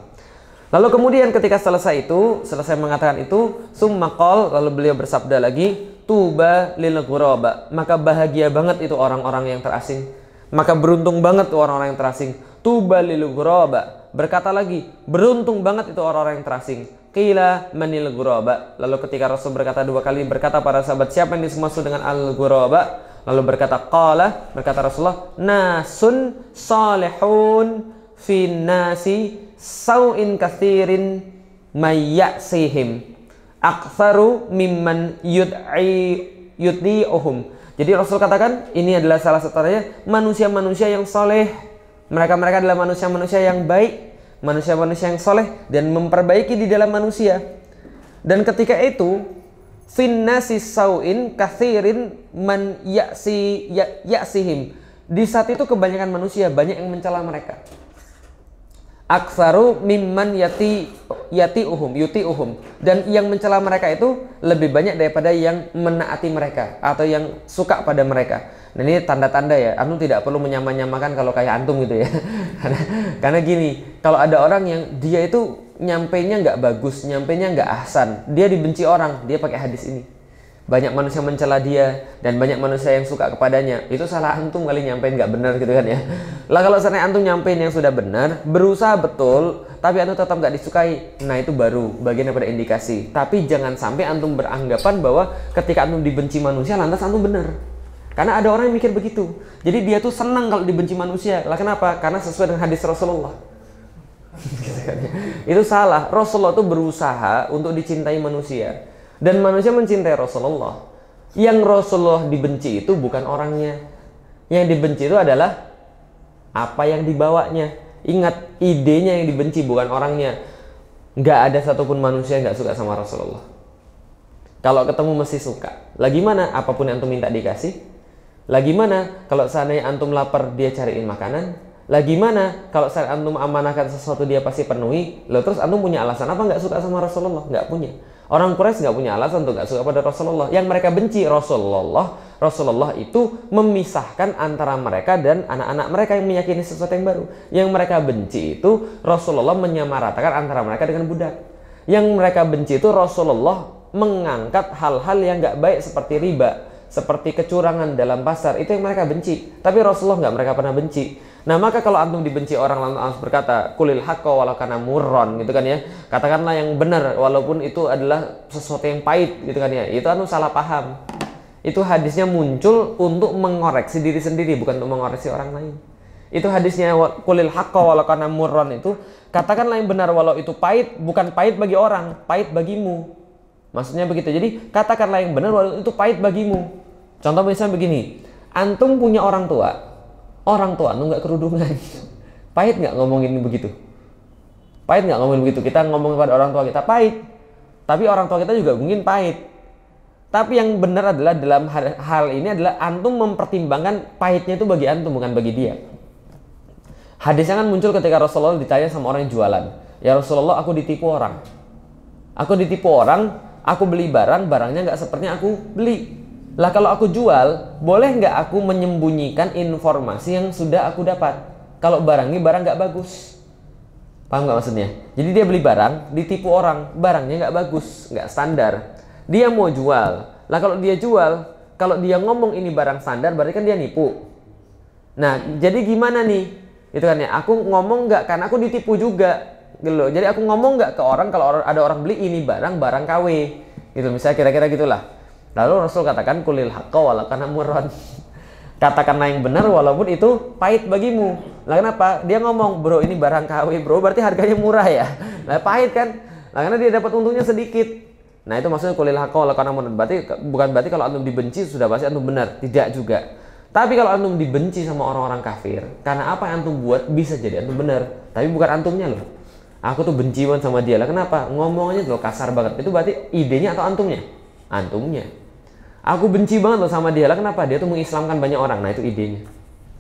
Speaker 1: lalu kemudian ketika selesai itu selesai mengatakan itu summa summakol lalu beliau bersabda lagi tuba lil ghuraba maka bahagia banget itu orang-orang yang terasing maka beruntung banget tuh orang-orang yang terasing tuba lil ghuraba berkata lagi beruntung banget itu orang-orang yang terasing Qila manil guraba. Lalu ketika Rasul berkata dua kali berkata para sahabat siapa yang dimaksud dengan al guraba? Lalu berkata qala berkata Rasulullah nasun salihun fi nasi sawin kathirin mayyasihim aktsaru mimman yud'i ohum Jadi Rasul katakan ini adalah salah satunya manusia-manusia yang soleh. Mereka-mereka adalah manusia-manusia yang baik manusia-manusia yang soleh dan memperbaiki di dalam manusia. Dan ketika itu finnasi sawin kathirin man yaksi yaksihim. Di saat itu kebanyakan manusia banyak yang mencela mereka. Aksaru mimman yati yati uhum yuti uhum dan yang mencela mereka itu lebih banyak daripada yang menaati mereka atau yang suka pada mereka. Nah ini tanda-tanda ya, antum tidak perlu menyamakan kalau kayak antum gitu ya. karena, karena gini, kalau ada orang yang dia itu nyampainya nggak bagus, nyampainya nggak ahsan, dia dibenci orang, dia pakai hadis ini. Banyak manusia mencela dia dan banyak manusia yang suka kepadanya. Itu salah antum kali nyampein nggak benar gitu kan ya. Lah kalau sana antum nyampein yang sudah benar, berusaha betul, tapi antum tetap nggak disukai, nah itu baru bagian daripada indikasi. Tapi jangan sampai antum beranggapan bahwa ketika antum dibenci manusia lantas antum benar karena ada orang yang mikir begitu. Jadi dia tuh senang kalau dibenci manusia. Lah kenapa? Karena sesuai dengan hadis Rasulullah. itu salah. Rasulullah tuh berusaha untuk dicintai manusia dan manusia mencintai Rasulullah. Yang Rasulullah dibenci itu bukan orangnya. Yang dibenci itu adalah apa yang dibawanya. Ingat, idenya yang dibenci bukan orangnya. Nggak ada satupun manusia yang nggak suka sama Rasulullah. Kalau ketemu mesti suka. Lagi mana? Apapun yang tuh minta dikasih, lagi mana kalau seandainya antum lapar dia cariin makanan? Lagi mana kalau seandainya antum amanahkan sesuatu dia pasti penuhi? Lalu terus antum punya alasan apa nggak suka sama Rasulullah? Nggak punya. Orang Quraisy nggak punya alasan untuk nggak suka pada Rasulullah. Yang mereka benci Rasulullah. Rasulullah itu memisahkan antara mereka dan anak-anak mereka yang meyakini sesuatu yang baru. Yang mereka benci itu Rasulullah menyamaratakan antara mereka dengan budak. Yang mereka benci itu Rasulullah mengangkat hal-hal yang nggak baik seperti riba, seperti kecurangan dalam pasar itu yang mereka benci tapi Rasulullah nggak mereka pernah benci nah maka kalau antum dibenci orang lalu harus berkata kulil hakko walau karena muron gitu kan ya katakanlah yang benar walaupun itu adalah sesuatu yang pahit gitu kan ya itu antum salah paham itu hadisnya muncul untuk mengoreksi diri sendiri bukan untuk mengoreksi orang lain itu hadisnya kulil hakko walau karena muron itu katakanlah yang benar walau itu pahit bukan pahit bagi orang pahit bagimu Maksudnya begitu. Jadi katakanlah yang benar walaupun itu pahit bagimu. Contoh misalnya begini, antum punya orang tua, orang tua antum nggak kerudungan, pahit nggak ngomongin begitu? Pahit nggak ngomongin begitu? Kita ngomong kepada orang tua kita pahit, tapi orang tua kita juga mungkin pahit. Tapi yang benar adalah dalam hal, hal ini adalah antum mempertimbangkan pahitnya itu bagi antum bukan bagi dia. Hadisnya kan muncul ketika Rasulullah ditanya sama orang yang jualan. Ya Rasulullah aku ditipu orang. Aku ditipu orang, Aku beli barang, barangnya nggak sepertinya aku beli. Lah kalau aku jual, boleh nggak aku menyembunyikan informasi yang sudah aku dapat? Kalau barangnya barang nggak bagus. Paham nggak maksudnya? Jadi dia beli barang, ditipu orang, barangnya nggak bagus, nggak standar. Dia mau jual. Lah kalau dia jual, kalau dia ngomong ini barang standar, berarti kan dia nipu. Nah, jadi gimana nih? Itu kan ya, aku ngomong nggak karena aku ditipu juga gitu Jadi aku ngomong nggak ke orang kalau ada orang beli ini barang barang KW gitu misalnya kira-kira gitulah. Lalu Rasul katakan kulil hakka walakana muron Katakanlah yang benar walaupun itu pahit bagimu. Lah kenapa? Dia ngomong, "Bro, ini barang KW, Bro, berarti harganya murah ya." Nah, pahit kan? Nah, karena dia dapat untungnya sedikit. Nah, itu maksudnya kulil hakka walakana muron Berarti bukan berarti kalau antum dibenci sudah pasti antum benar. Tidak juga. Tapi kalau antum dibenci sama orang-orang kafir, karena apa yang antum buat bisa jadi antum benar. Tapi bukan antumnya loh aku tuh benci banget sama dia lah kenapa ngomongnya lo kasar banget itu berarti idenya atau antumnya antumnya aku benci banget loh sama dia lah kenapa dia tuh mengislamkan banyak orang nah itu idenya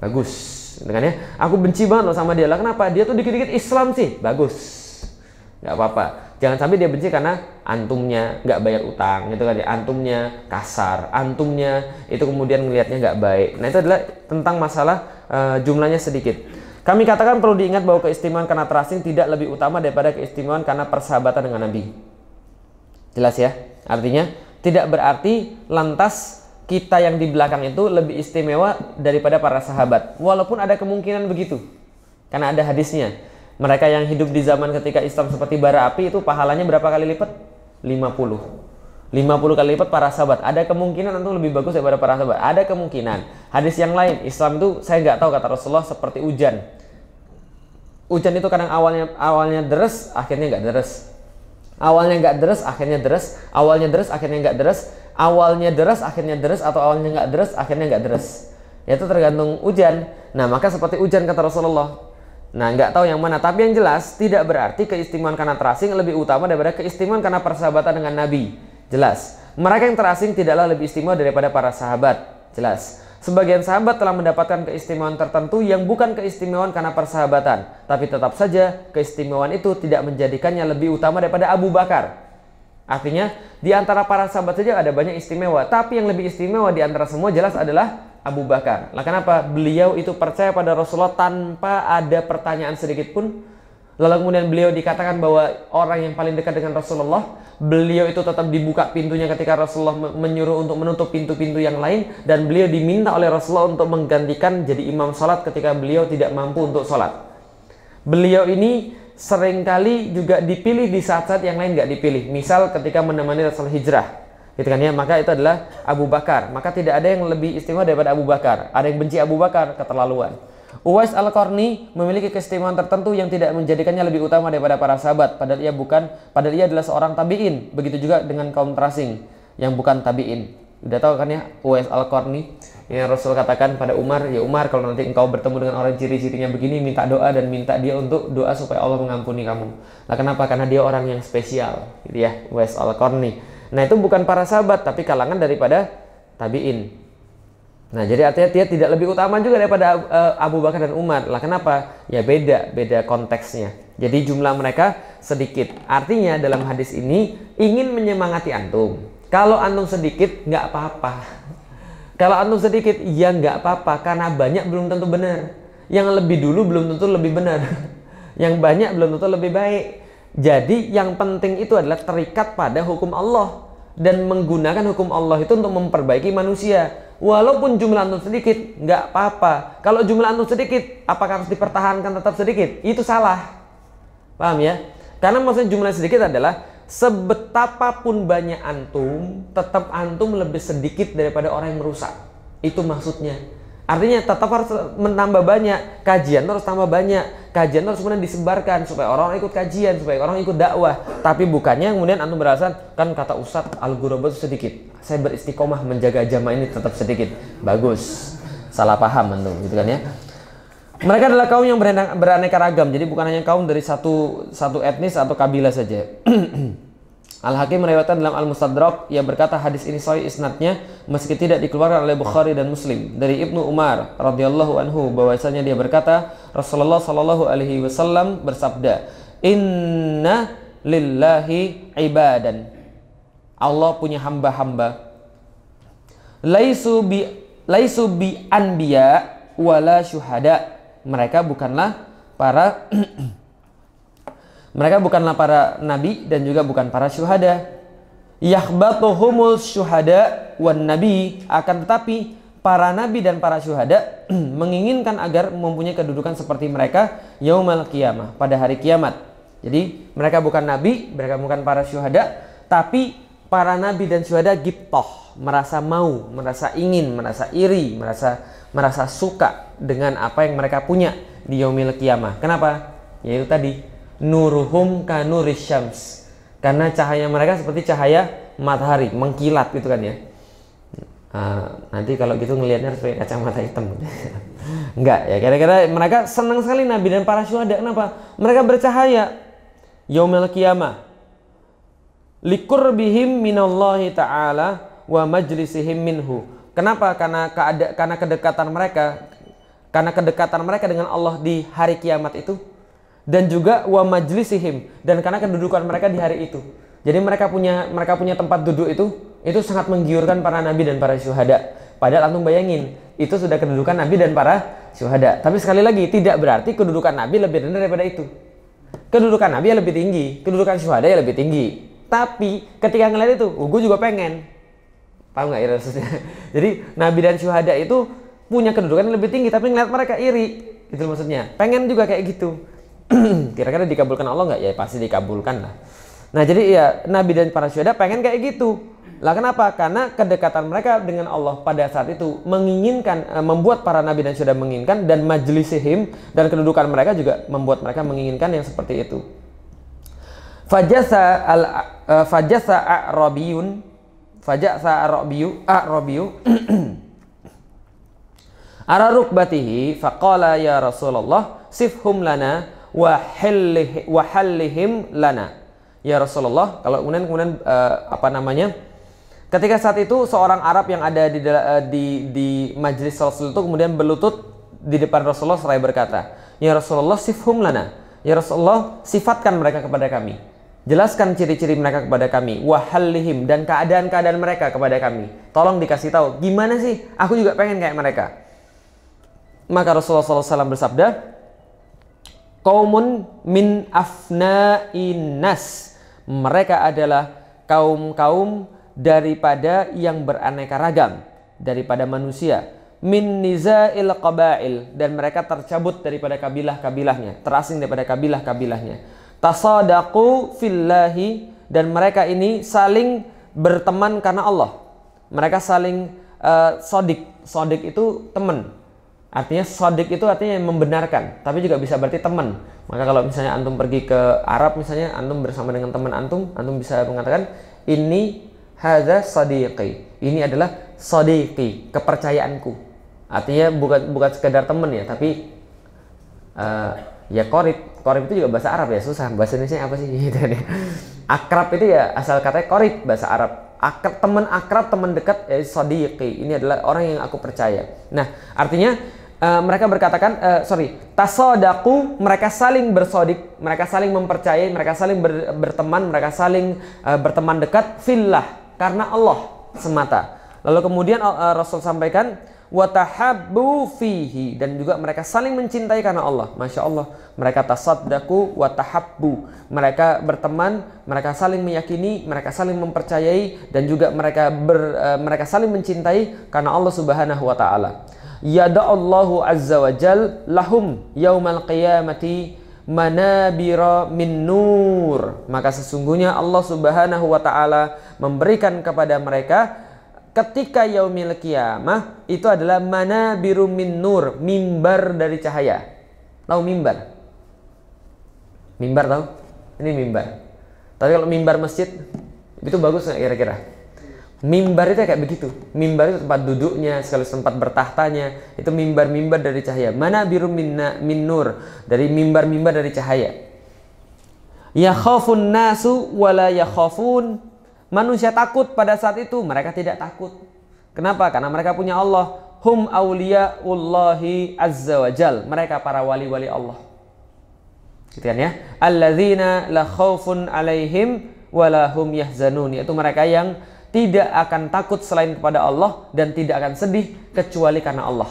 Speaker 1: bagus dengan gitu kan ya aku benci banget loh sama dia lah kenapa dia tuh dikit-dikit Islam sih bagus Gak apa-apa jangan sampai dia benci karena antumnya gak bayar utang Itu kan ya antumnya kasar antumnya itu kemudian ngelihatnya gak baik nah itu adalah tentang masalah uh, jumlahnya sedikit kami katakan perlu diingat bahwa keistimewaan karena trusting tidak lebih utama daripada keistimewaan karena persahabatan dengan Nabi. Jelas ya? Artinya tidak berarti lantas kita yang di belakang itu lebih istimewa daripada para sahabat. Walaupun ada kemungkinan begitu. Karena ada hadisnya. Mereka yang hidup di zaman ketika Islam seperti bara api itu pahalanya berapa kali lipat? 50. 50 kali lipat para sahabat. Ada kemungkinan untuk lebih bagus daripada para sahabat. Ada kemungkinan. Hadis yang lain, Islam itu saya nggak tahu kata Rasulullah seperti hujan. Hujan itu kadang awalnya awalnya deres, akhirnya nggak deres. Awalnya nggak deres, akhirnya deres. Awalnya deres, akhirnya nggak deres. Awalnya deres, akhirnya deres atau awalnya nggak deres, akhirnya nggak deres. itu tergantung hujan. Nah, maka seperti hujan kata Rasulullah. Nah, nggak tahu yang mana. Tapi yang jelas, tidak berarti keistimewaan karena terasing lebih utama daripada keistimewaan karena persahabatan dengan Nabi. Jelas. Mereka yang terasing tidaklah lebih istimewa daripada para sahabat. Jelas. Sebagian sahabat telah mendapatkan keistimewaan tertentu yang bukan keistimewaan karena persahabatan, tapi tetap saja keistimewaan itu tidak menjadikannya lebih utama daripada Abu Bakar. Artinya, di antara para sahabat saja ada banyak istimewa, tapi yang lebih istimewa di antara semua jelas adalah Abu Bakar. Lah kenapa? Beliau itu percaya pada Rasulullah tanpa ada pertanyaan sedikit pun Lalu kemudian beliau dikatakan bahwa orang yang paling dekat dengan Rasulullah, beliau itu tetap dibuka pintunya ketika Rasulullah menyuruh untuk menutup pintu-pintu yang lain dan beliau diminta oleh Rasulullah untuk menggantikan jadi imam salat ketika beliau tidak mampu untuk salat. Beliau ini seringkali juga dipilih di saat-saat yang lain nggak dipilih. Misal ketika menemani Rasul hijrah, gitu kan ya maka itu adalah Abu Bakar maka tidak ada yang lebih istimewa daripada Abu Bakar ada yang benci Abu Bakar keterlaluan Uwais Al-Qarni memiliki keistimewaan tertentu yang tidak menjadikannya lebih utama daripada para sahabat, padahal ia bukan, padahal ia adalah seorang tabi'in. Begitu juga dengan kaum terasing yang bukan tabi'in. Udah tahu kan ya Uwais Al-Qarni yang Rasul katakan pada Umar, ya Umar kalau nanti engkau bertemu dengan orang ciri-cirinya begini minta doa dan minta dia untuk doa supaya Allah mengampuni kamu. Nah kenapa? Karena dia orang yang spesial, gitu ya, Uwais Al-Qarni. Nah itu bukan para sahabat tapi kalangan daripada tabi'in. Nah, jadi artinya dia tidak lebih utama juga daripada uh, Abu Bakar dan Umar. Lah kenapa? Ya beda, beda konteksnya. Jadi jumlah mereka sedikit. Artinya dalam hadis ini ingin menyemangati antum. Kalau antum sedikit nggak apa-apa. Kalau antum sedikit ya nggak apa-apa karena banyak belum tentu benar. Yang lebih dulu belum tentu lebih benar. yang banyak belum tentu lebih baik. Jadi yang penting itu adalah terikat pada hukum Allah dan menggunakan hukum Allah itu untuk memperbaiki manusia Walaupun jumlah antum sedikit, nggak apa-apa. Kalau jumlah antum sedikit, apakah harus dipertahankan tetap sedikit? Itu salah. Paham ya? Karena maksudnya jumlah sedikit adalah sebetapapun banyak antum, tetap antum lebih sedikit daripada orang yang merusak. Itu maksudnya. Artinya tetap harus menambah banyak, kajian terus tambah banyak, kajian harus kemudian disebarkan supaya orang orang ikut kajian, supaya orang ikut dakwah. Tapi bukannya kemudian antum berasal kan kata Ustadz al itu sedikit. Saya beristiqomah menjaga jamaah ini tetap sedikit. Bagus. Salah paham antum gitu kan ya. Mereka adalah kaum yang beraneka ragam. Jadi bukan hanya kaum dari satu satu etnis atau kabilah saja. Al-Hakim meriwayatkan dalam Al-Mustadrak ia berkata hadis ini sahih isnadnya meski tidak dikeluarkan oleh Bukhari dan Muslim dari Ibnu Umar radhiyallahu anhu bahwasanya dia berkata Rasulullah shallallahu alaihi wasallam bersabda Inna lillahi ibadan Allah punya hamba-hamba laisu bi laisu bi anbiya wala syuhada mereka bukanlah para Mereka bukanlah para nabi dan juga bukan para syuhada. Yahbatuhumul syuhada wan nabi akan tetapi para nabi dan para syuhada menginginkan agar mempunyai kedudukan seperti mereka yaumal kiamah pada hari kiamat. Jadi mereka bukan nabi, mereka bukan para syuhada, tapi para nabi dan syuhada giptoh merasa mau, merasa ingin, merasa iri, merasa merasa suka dengan apa yang mereka punya di yaumil kiamah. Kenapa? Yaitu tadi nuruhum kanurishams karena cahaya mereka seperti cahaya matahari mengkilat gitu kan ya uh, nanti kalau gitu ngelihatnya seperti kacamata hitam enggak ya kira-kira mereka senang sekali nabi dan para syuhada kenapa mereka bercahaya yaumil qiyamah likurbihim minallahi ta'ala wa majlisihim minhu kenapa karena keada, karena kedekatan mereka karena kedekatan mereka dengan Allah di hari kiamat itu dan juga wa majlisihim dan karena kedudukan mereka di hari itu. Jadi mereka punya mereka punya tempat duduk itu itu sangat menggiurkan para nabi dan para syuhada. Padahal antum bayangin, itu sudah kedudukan nabi dan para syuhada. Tapi sekali lagi tidak berarti kedudukan nabi lebih rendah daripada itu. Kedudukan nabi ya lebih tinggi, kedudukan syuhada ya lebih tinggi. Tapi ketika ngeliat itu, oh, gue juga pengen. Paham nggak ya maksudnya? Jadi nabi dan syuhada itu punya kedudukan yang lebih tinggi tapi ngeliat mereka iri. Itu maksudnya. Pengen juga kayak gitu. kira-kira dikabulkan Allah nggak ya pasti dikabulkan lah nah jadi ya Nabi dan para syuhada pengen kayak gitu lah kenapa? Karena kedekatan mereka dengan Allah pada saat itu menginginkan eh, membuat para nabi dan syuhada menginginkan dan majelisihim dan kedudukan mereka juga membuat mereka menginginkan yang seperti itu. Fajasa al eh, fajasa a'rabiyun fajasa a'rabiyu ara rukbatihi faqala ya Rasulullah sifhum lana wahallihim lana. Ya Rasulullah, kalau kemudian kemudian uh, apa namanya? Ketika saat itu seorang Arab yang ada di uh, di, di majelis Rasul itu kemudian berlutut di depan Rasulullah seraya berkata, "Ya Rasulullah, sifhum lana." Ya Rasulullah, sifatkan mereka kepada kami. Jelaskan ciri-ciri mereka kepada kami, wahallihim dan keadaan-keadaan mereka kepada kami. Tolong dikasih tahu, gimana sih? Aku juga pengen kayak mereka. Maka Rasulullah SAW bersabda, kaumun min afna'inas. Mereka adalah kaum-kaum daripada yang beraneka ragam daripada manusia min niza'il qabail dan mereka tercabut daripada kabilah-kabilahnya, terasing daripada kabilah-kabilahnya. tasadaku fillahi dan mereka ini saling berteman karena Allah. Mereka saling uh, sodik. Sodik itu teman, Artinya sodik itu artinya membenarkan, tapi juga bisa berarti teman. Maka kalau misalnya antum pergi ke Arab misalnya antum bersama dengan teman antum, antum bisa mengatakan ini hadza sadiqi. Ini adalah sadiqi, kepercayaanku. Artinya bukan bukan sekedar teman ya, tapi uh, ya korib. Korib itu juga bahasa Arab ya, susah. Bahasa Indonesia apa sih gitu kan ya. Akrab itu ya asal katanya korib bahasa Arab akrab teman akrab teman dekat ya sadiqi ini adalah orang yang aku percaya nah artinya Eh, mereka berkatakan uh, sorry tasodaku mereka saling bersodik mereka saling mempercayai mereka saling ber, berteman mereka saling uh, berteman dekat fillah karena Allah semata lalu kemudian uh, Rasul sampaikan watahabu fihi dan juga mereka saling mencintai karena Allah masya Allah mereka tasodaku watahabu mereka berteman mereka saling meyakini mereka saling mempercayai dan juga mereka ber, uh, mereka saling mencintai karena Allah subhanahu wa taala Allahu azza wa jal lahum yaumal qiyamati manabira min nur maka sesungguhnya Allah subhanahu wa ta'ala memberikan kepada mereka ketika yaumil Qiyamah itu adalah mana min nur mimbar dari cahaya tahu mimbar mimbar tahu ini mimbar tapi kalau mimbar masjid itu bagus nggak kira-kira mimbar itu kayak begitu mimbar itu tempat duduknya sekali tempat bertahtanya itu mimbar-mimbar dari cahaya mana biru minna, min nur dari mimbar-mimbar dari cahaya ya khafun nasu wala ya khafun manusia takut pada saat itu mereka tidak takut kenapa karena mereka punya Allah hum awliyaullahi azza wajal mereka para wali-wali Allah gitu kan ya alladzina la khaufun alaihim wala hum yahzanun yaitu mereka yang tidak akan takut selain kepada Allah dan tidak akan sedih kecuali karena Allah.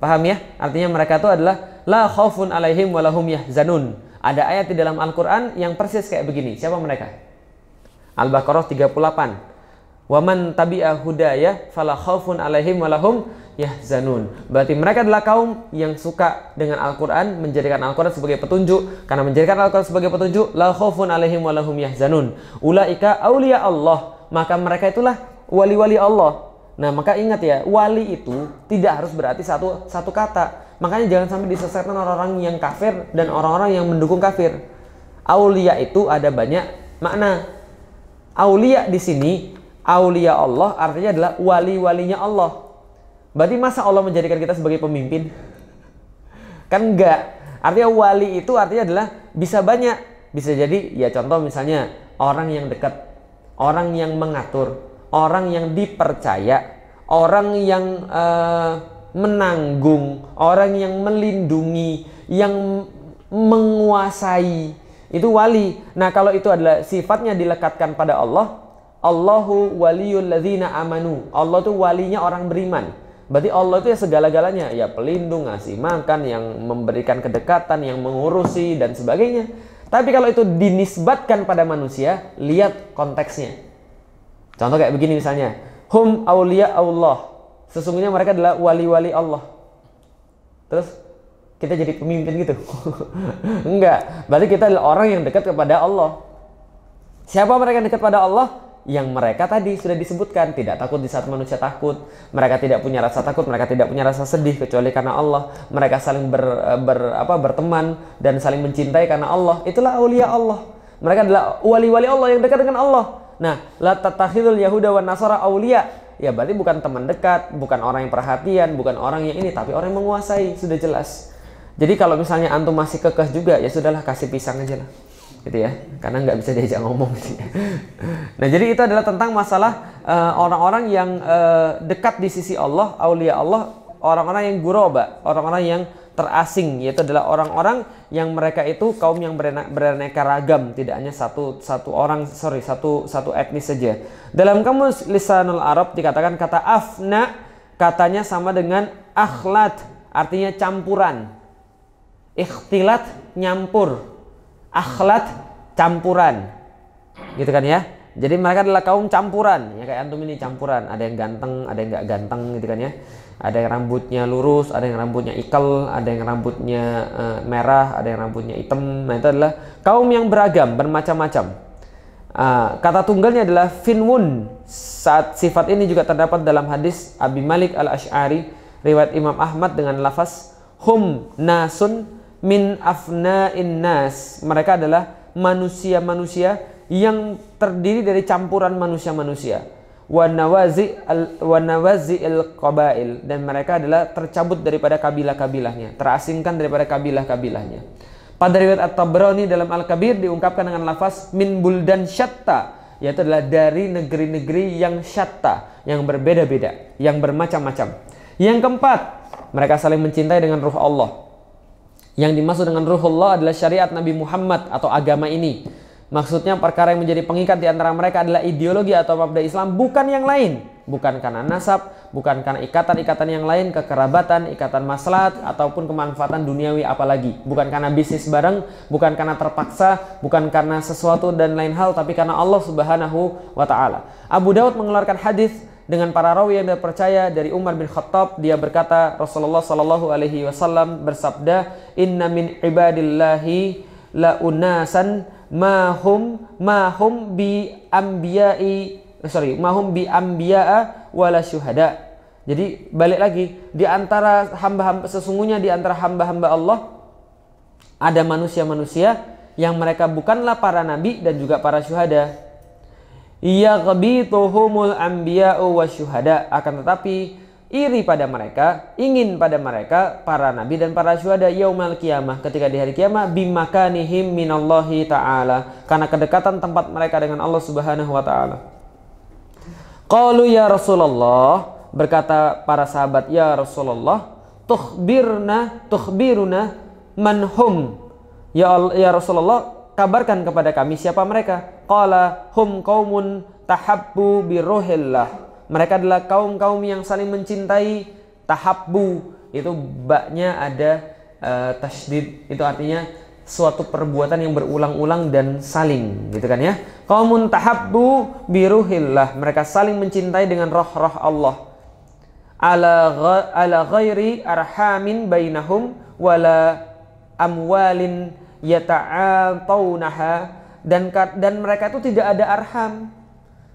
Speaker 1: Paham ya? Artinya mereka itu adalah la khaufun alaihim walahum yahzanun. Ada ayat di dalam Al-Qur'an yang persis kayak begini. Siapa mereka? Al-Baqarah 38. Waman tabi'a hudaya fala khaufun alaihim walahum yahzanun. Berarti mereka adalah kaum yang suka dengan Al-Qur'an, menjadikan Al-Qur'an sebagai petunjuk. Karena menjadikan Al-Qur'an sebagai petunjuk, la khaufun alaihim walahum yahzanun. Ulaika aulia Allah maka mereka itulah wali-wali Allah. Nah, maka ingat ya, wali itu tidak harus berarti satu satu kata. Makanya jangan sampai disesatkan orang-orang yang kafir dan orang-orang yang mendukung kafir. Aulia itu ada banyak makna. Aulia di sini, aulia Allah artinya adalah wali-walinya Allah. Berarti masa Allah menjadikan kita sebagai pemimpin? Kan enggak. Artinya wali itu artinya adalah bisa banyak. Bisa jadi ya contoh misalnya orang yang dekat orang yang mengatur, orang yang dipercaya, orang yang uh, menanggung, orang yang melindungi, yang menguasai. Itu wali. Nah, kalau itu adalah sifatnya dilekatkan pada Allah, Allahu waliyul ladzina amanu. Allah itu walinya orang beriman. Berarti Allah itu ya segala-galanya, ya pelindung, ngasih makan, yang memberikan kedekatan, yang mengurusi dan sebagainya. Tapi kalau itu dinisbatkan pada manusia, lihat konteksnya. Contoh kayak begini misalnya, hum aulia Allah. Sesungguhnya mereka adalah wali-wali Allah. Terus kita jadi pemimpin gitu. Enggak, berarti kita adalah orang yang dekat kepada Allah. Siapa mereka yang dekat pada Allah? yang mereka tadi sudah disebutkan tidak takut di saat manusia takut mereka tidak punya rasa takut mereka tidak punya rasa sedih kecuali karena Allah mereka saling ber, eh, ber apa berteman dan saling mencintai karena Allah itulah aulia Allah mereka adalah wali-wali Allah yang dekat dengan Allah nah la tatakhidul yahuda wa nasara aulia ya berarti bukan teman dekat bukan orang yang perhatian bukan orang yang ini tapi orang yang menguasai sudah jelas jadi kalau misalnya antum masih kekeh juga ya sudahlah kasih pisang aja lah gitu ya karena nggak bisa diajak ngomong sih. Gitu ya. nah jadi itu adalah tentang masalah eh, orang-orang uh, yang uh, dekat di sisi Allah aulia Allah orang-orang yang guroba orang-orang yang terasing yaitu adalah orang-orang yang mereka itu kaum yang beraneka ragam tidak hanya satu satu orang sorry satu satu etnis saja dalam kamus lisanul Arab dikatakan kata afna katanya sama dengan akhlat artinya campuran ikhtilat nyampur akhlat campuran gitu kan ya jadi mereka adalah kaum campuran ya kayak antum ini campuran ada yang ganteng ada yang nggak ganteng gitu kan ya ada yang rambutnya lurus ada yang rambutnya ikal, ada yang rambutnya uh, merah ada yang rambutnya hitam nah itu adalah kaum yang beragam bermacam-macam uh, kata tunggalnya adalah finwun saat sifat ini juga terdapat dalam hadis Abi Malik al Ashari riwayat Imam Ahmad dengan lafaz hum nasun min afna nas. Mereka adalah manusia-manusia yang terdiri dari campuran manusia-manusia. wanawazi al qabail dan mereka adalah tercabut daripada kabilah-kabilahnya, terasingkan daripada kabilah-kabilahnya. Pada riwayat At-Tabrani dalam Al-Kabir diungkapkan dengan lafaz min dan syatta yaitu adalah dari negeri-negeri yang syatta, yang berbeda-beda, yang bermacam-macam. Yang keempat, mereka saling mencintai dengan ruh Allah. Yang dimaksud dengan ruhullah adalah syariat Nabi Muhammad atau agama ini. Maksudnya perkara yang menjadi pengikat di antara mereka adalah ideologi atau mabda Islam, bukan yang lain. Bukan karena nasab, bukan karena ikatan-ikatan yang lain, kekerabatan, ikatan maslahat, ataupun kemanfaatan duniawi apalagi. Bukan karena bisnis bareng, bukan karena terpaksa, bukan karena sesuatu dan lain hal, tapi karena Allah subhanahu wa ta'ala. Abu Dawud mengeluarkan hadis dengan para rawi yang terpercaya dari Umar bin Khattab dia berkata Rasulullah Shallallahu alaihi wasallam bersabda inna min ibadillahi la unasan mahum mahum bi ambiyai sorry mahum bi ambiyaa wala syuhada jadi balik lagi di antara hamba-hamba sesungguhnya di antara hamba-hamba Allah ada manusia-manusia yang mereka bukanlah para nabi dan juga para syuhada yaghbituhumul anbiya'u wasyuhada akan tetapi iri pada mereka ingin pada mereka para nabi dan para syuhada yaumal kiamah ketika di hari kiamah bimakanihim minallahi ta'ala karena kedekatan tempat mereka dengan Allah Subhanahu wa taala Qalu ya Rasulullah berkata para sahabat ya Rasulullah tukhbirna tukhbiruna manhum ya ya Rasulullah kabarkan kepada kami siapa mereka. Qala hum qaumun tahabbu biruhillah. Mereka adalah kaum-kaum yang saling mencintai tahabbu. Itu baknya ada uh, eh, tasdid. Itu artinya suatu perbuatan yang berulang-ulang dan saling gitu kan ya qaumun tahabbu biruhillah mereka saling mencintai dengan roh-roh Allah ala ala ghairi arhamin bainahum wala amwalin yata'ataunaha dan dan mereka itu tidak ada arham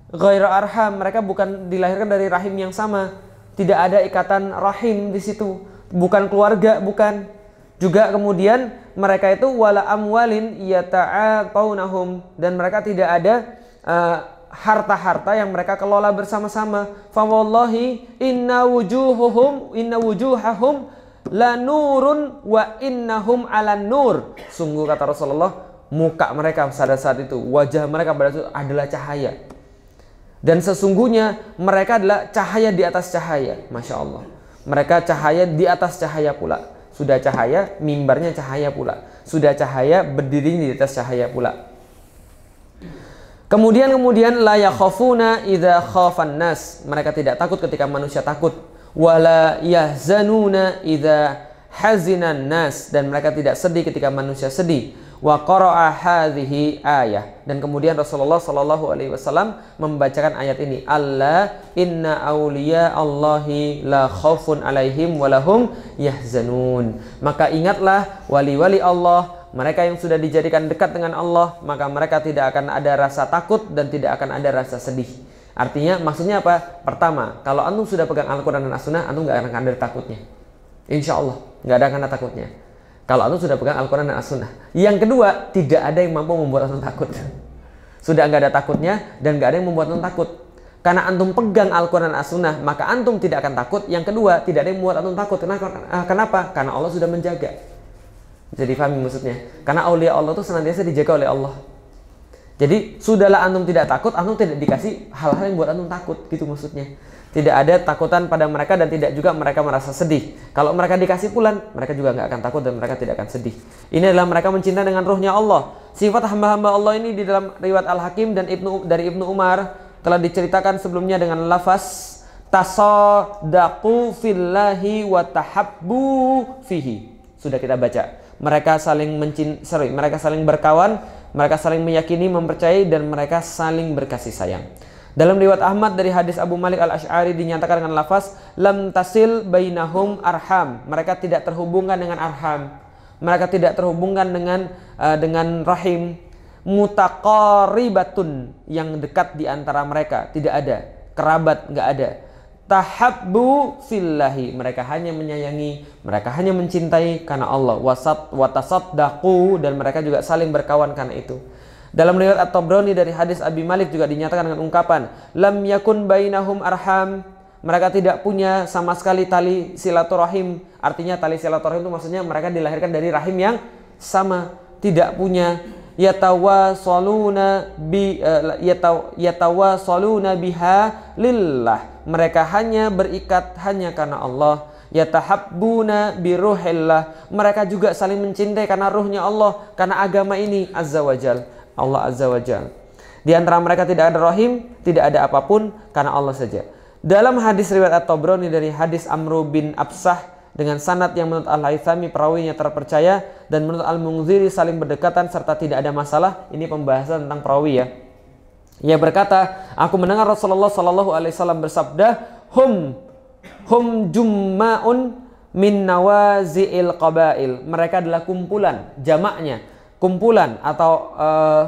Speaker 1: ghaira arham mereka bukan dilahirkan dari rahim yang sama tidak ada ikatan rahim di situ bukan keluarga bukan juga kemudian mereka itu wala amwalin yata'atawnahum dan mereka tidak ada eh, harta-harta uh, yang mereka kelola bersama-sama fa wallahi inna wujuhuhum inna wujuhahum la nurun wa innahum ala nur. Sungguh kata Rasulullah, muka mereka pada saat itu, wajah mereka pada saat itu adalah cahaya. Dan sesungguhnya mereka adalah cahaya di atas cahaya, masya Allah. Mereka cahaya di atas cahaya pula. Sudah cahaya, mimbarnya cahaya pula. Sudah cahaya, berdiri di atas cahaya pula. Kemudian kemudian la yakhafuna idza khafan nas. Mereka tidak takut ketika manusia takut wala yahzanuna idza hazinan nas dan mereka tidak sedih ketika manusia sedih wa qara'a hadhihi ayah dan kemudian Rasulullah Sallallahu alaihi wasallam membacakan ayat ini Allah inna auliya Allahi la khaufun alaihim lahum yahzanun maka ingatlah wali-wali Allah mereka yang sudah dijadikan dekat dengan Allah maka mereka tidak akan ada rasa takut dan tidak akan ada rasa sedih Artinya maksudnya apa? Pertama, kalau antum sudah pegang Al-Quran dan As-Sunnah, antum gak akan ada takutnya. Insya Allah, gak ada akan takutnya. Kalau antum sudah pegang Al-Quran dan As-Sunnah. Yang kedua, tidak ada yang mampu membuat antum takut. Sudah gak ada takutnya dan gak ada yang membuat antum takut. Karena antum pegang Al-Quran dan As-Sunnah, maka antum tidak akan takut. Yang kedua, tidak ada yang membuat antum takut. Kenapa? Eh, Karena Allah sudah menjaga. Jadi pahami maksudnya. Karena aulia Allah itu senantiasa dijaga oleh Allah. Jadi sudahlah antum tidak takut, antum tidak dikasih hal-hal yang buat antum takut gitu maksudnya. Tidak ada takutan pada mereka dan tidak juga mereka merasa sedih. Kalau mereka dikasih pulan, mereka juga nggak akan takut dan mereka tidak akan sedih. Ini adalah mereka mencinta dengan ruhnya Allah. Sifat hamba-hamba Allah ini di dalam riwayat Al-Hakim dan Ibnu dari Ibnu Umar telah diceritakan sebelumnya dengan lafaz tasadaqu fillahi wa fihi. Sudah kita baca. Mereka saling mencintai, sorry, mereka saling berkawan mereka saling meyakini, mempercayai, dan mereka saling berkasih sayang. Dalam riwayat Ahmad dari hadis Abu Malik al Ashari dinyatakan dengan lafaz lam tasil bainahum arham. Mereka tidak terhubungkan dengan arham. Mereka tidak terhubungkan dengan uh, dengan rahim mutakori yang dekat di antara mereka tidak ada kerabat nggak ada tahabbu fillahi mereka hanya menyayangi mereka hanya mencintai karena Allah wasat watasaddaqu dan mereka juga saling berkawan karena itu dalam riwayat At-Tabrani dari hadis Abi Malik juga dinyatakan dengan ungkapan lam yakun bainahum arham mereka tidak punya sama sekali tali silaturahim artinya tali silaturahim itu maksudnya mereka dilahirkan dari rahim yang sama tidak punya yatawasaluna bi uh, yataw, yatawasaluna biha lillah mereka hanya berikat hanya karena Allah yatahabbuna ruhillah mereka juga saling mencintai karena ruhnya Allah karena agama ini azza wajal Allah azza wajal di antara mereka tidak ada rahim tidak ada apapun karena Allah saja dalam hadis riwayat At-Tabrani dari hadis Amru bin Absah dengan sanad yang menurut Al-Haythami perawinya terpercaya dan menurut al mungziri saling berdekatan serta tidak ada masalah. Ini pembahasan tentang perawi ya. Ia berkata, aku mendengar Rasulullah Shallallahu Alaihi Wasallam bersabda, hum hum jummaun min nawazi'il qabail. Mereka adalah kumpulan, jamaknya, kumpulan atau uh,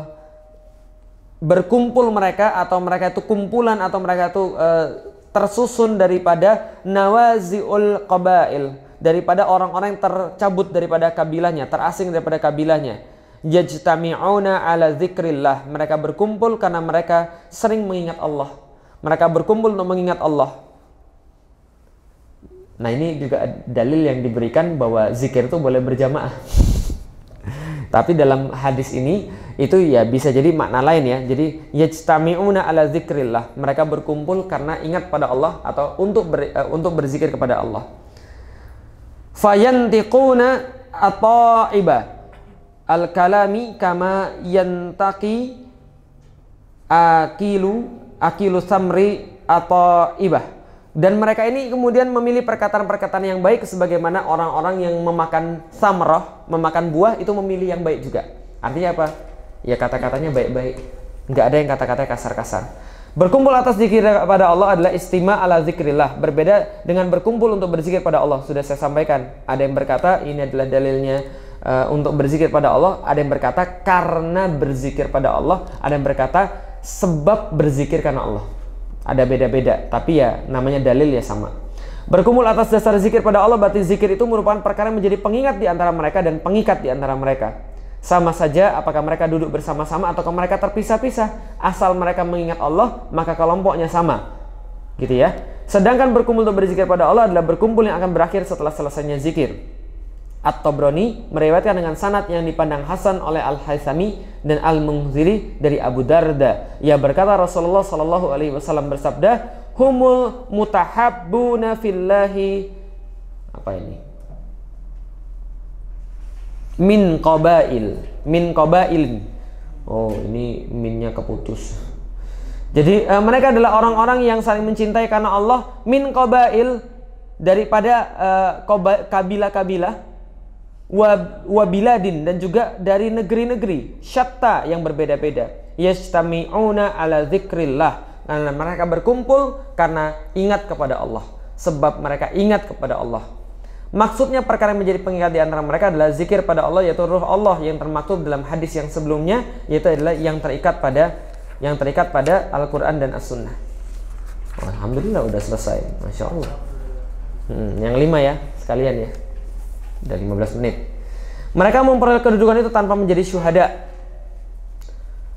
Speaker 1: berkumpul mereka atau mereka itu kumpulan atau mereka itu uh, tersusun daripada nawaziul qabail daripada orang-orang yang tercabut daripada kabilahnya, terasing daripada kabilahnya. Yajtami'una ala zikrillah. Mereka berkumpul karena mereka sering mengingat Allah. Mereka berkumpul untuk mengingat Allah. Nah ini juga dalil yang diberikan bahwa zikir itu boleh berjamaah. Tapi dalam hadis ini itu ya bisa jadi makna lain ya. Jadi yajtami'una ala zikrillah mereka berkumpul karena ingat pada Allah atau untuk ber, uh, untuk berzikir kepada Allah. Fayantiquna ata'iba al-kalami kama yantaqi akilu akilu samri ataiba Dan mereka ini kemudian memilih perkataan-perkataan yang baik sebagaimana orang-orang yang memakan samroh, memakan buah itu memilih yang baik juga. Artinya apa? ya kata-katanya baik-baik nggak ada yang kata-katanya kasar-kasar Berkumpul atas zikir kepada Allah adalah istima ala zikrillah. Berbeda dengan berkumpul untuk berzikir pada Allah. Sudah saya sampaikan. Ada yang berkata ini adalah dalilnya uh, untuk berzikir pada Allah. Ada yang berkata karena berzikir pada Allah. Ada yang berkata sebab berzikir karena Allah. Ada beda-beda. Tapi ya namanya dalil ya sama. Berkumpul atas dasar zikir pada Allah berarti zikir itu merupakan perkara yang menjadi pengingat di antara mereka dan pengikat di antara mereka. Sama saja apakah mereka duduk bersama-sama ataukah mereka terpisah-pisah. Asal mereka mengingat Allah, maka kelompoknya sama. Gitu ya. Sedangkan berkumpul untuk berzikir pada Allah adalah berkumpul yang akan berakhir setelah selesainya zikir. at tobroni merewetkan dengan sanat yang dipandang hasan oleh Al-Haythami dan al mungziri dari Abu Darda. Ia berkata Rasulullah Shallallahu alaihi wasallam bersabda, "Humul mutahabbuna fillahi" apa ini? min qabail min qabail oh ini minnya keputus jadi uh, mereka adalah orang-orang yang saling mencintai karena Allah min qabail daripada uh, eh, kabila wabiladin dan juga dari negeri-negeri syatta yang berbeda-beda yastami'una ala zikrillah karena mereka berkumpul karena ingat kepada Allah sebab mereka ingat kepada Allah Maksudnya perkara yang menjadi pengikat di antara mereka adalah zikir pada Allah yaitu ruh Allah yang termaktub dalam hadis yang sebelumnya yaitu adalah yang terikat pada yang terikat pada Al-Qur'an dan As-Sunnah. Alhamdulillah udah selesai, masya Allah. Hmm, yang lima ya sekalian ya, Dari 15 menit. Mereka memperoleh kedudukan itu tanpa menjadi syuhada,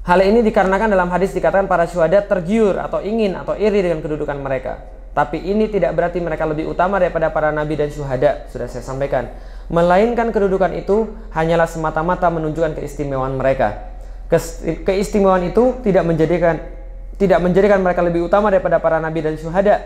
Speaker 1: Hal ini dikarenakan dalam hadis dikatakan para syuhada tergiur atau ingin atau iri dengan kedudukan mereka. Tapi ini tidak berarti mereka lebih utama daripada para nabi dan syuhada, sudah saya sampaikan. Melainkan kedudukan itu hanyalah semata-mata menunjukkan keistimewaan mereka. Keistimewaan itu tidak menjadikan tidak menjadikan mereka lebih utama daripada para nabi dan syuhada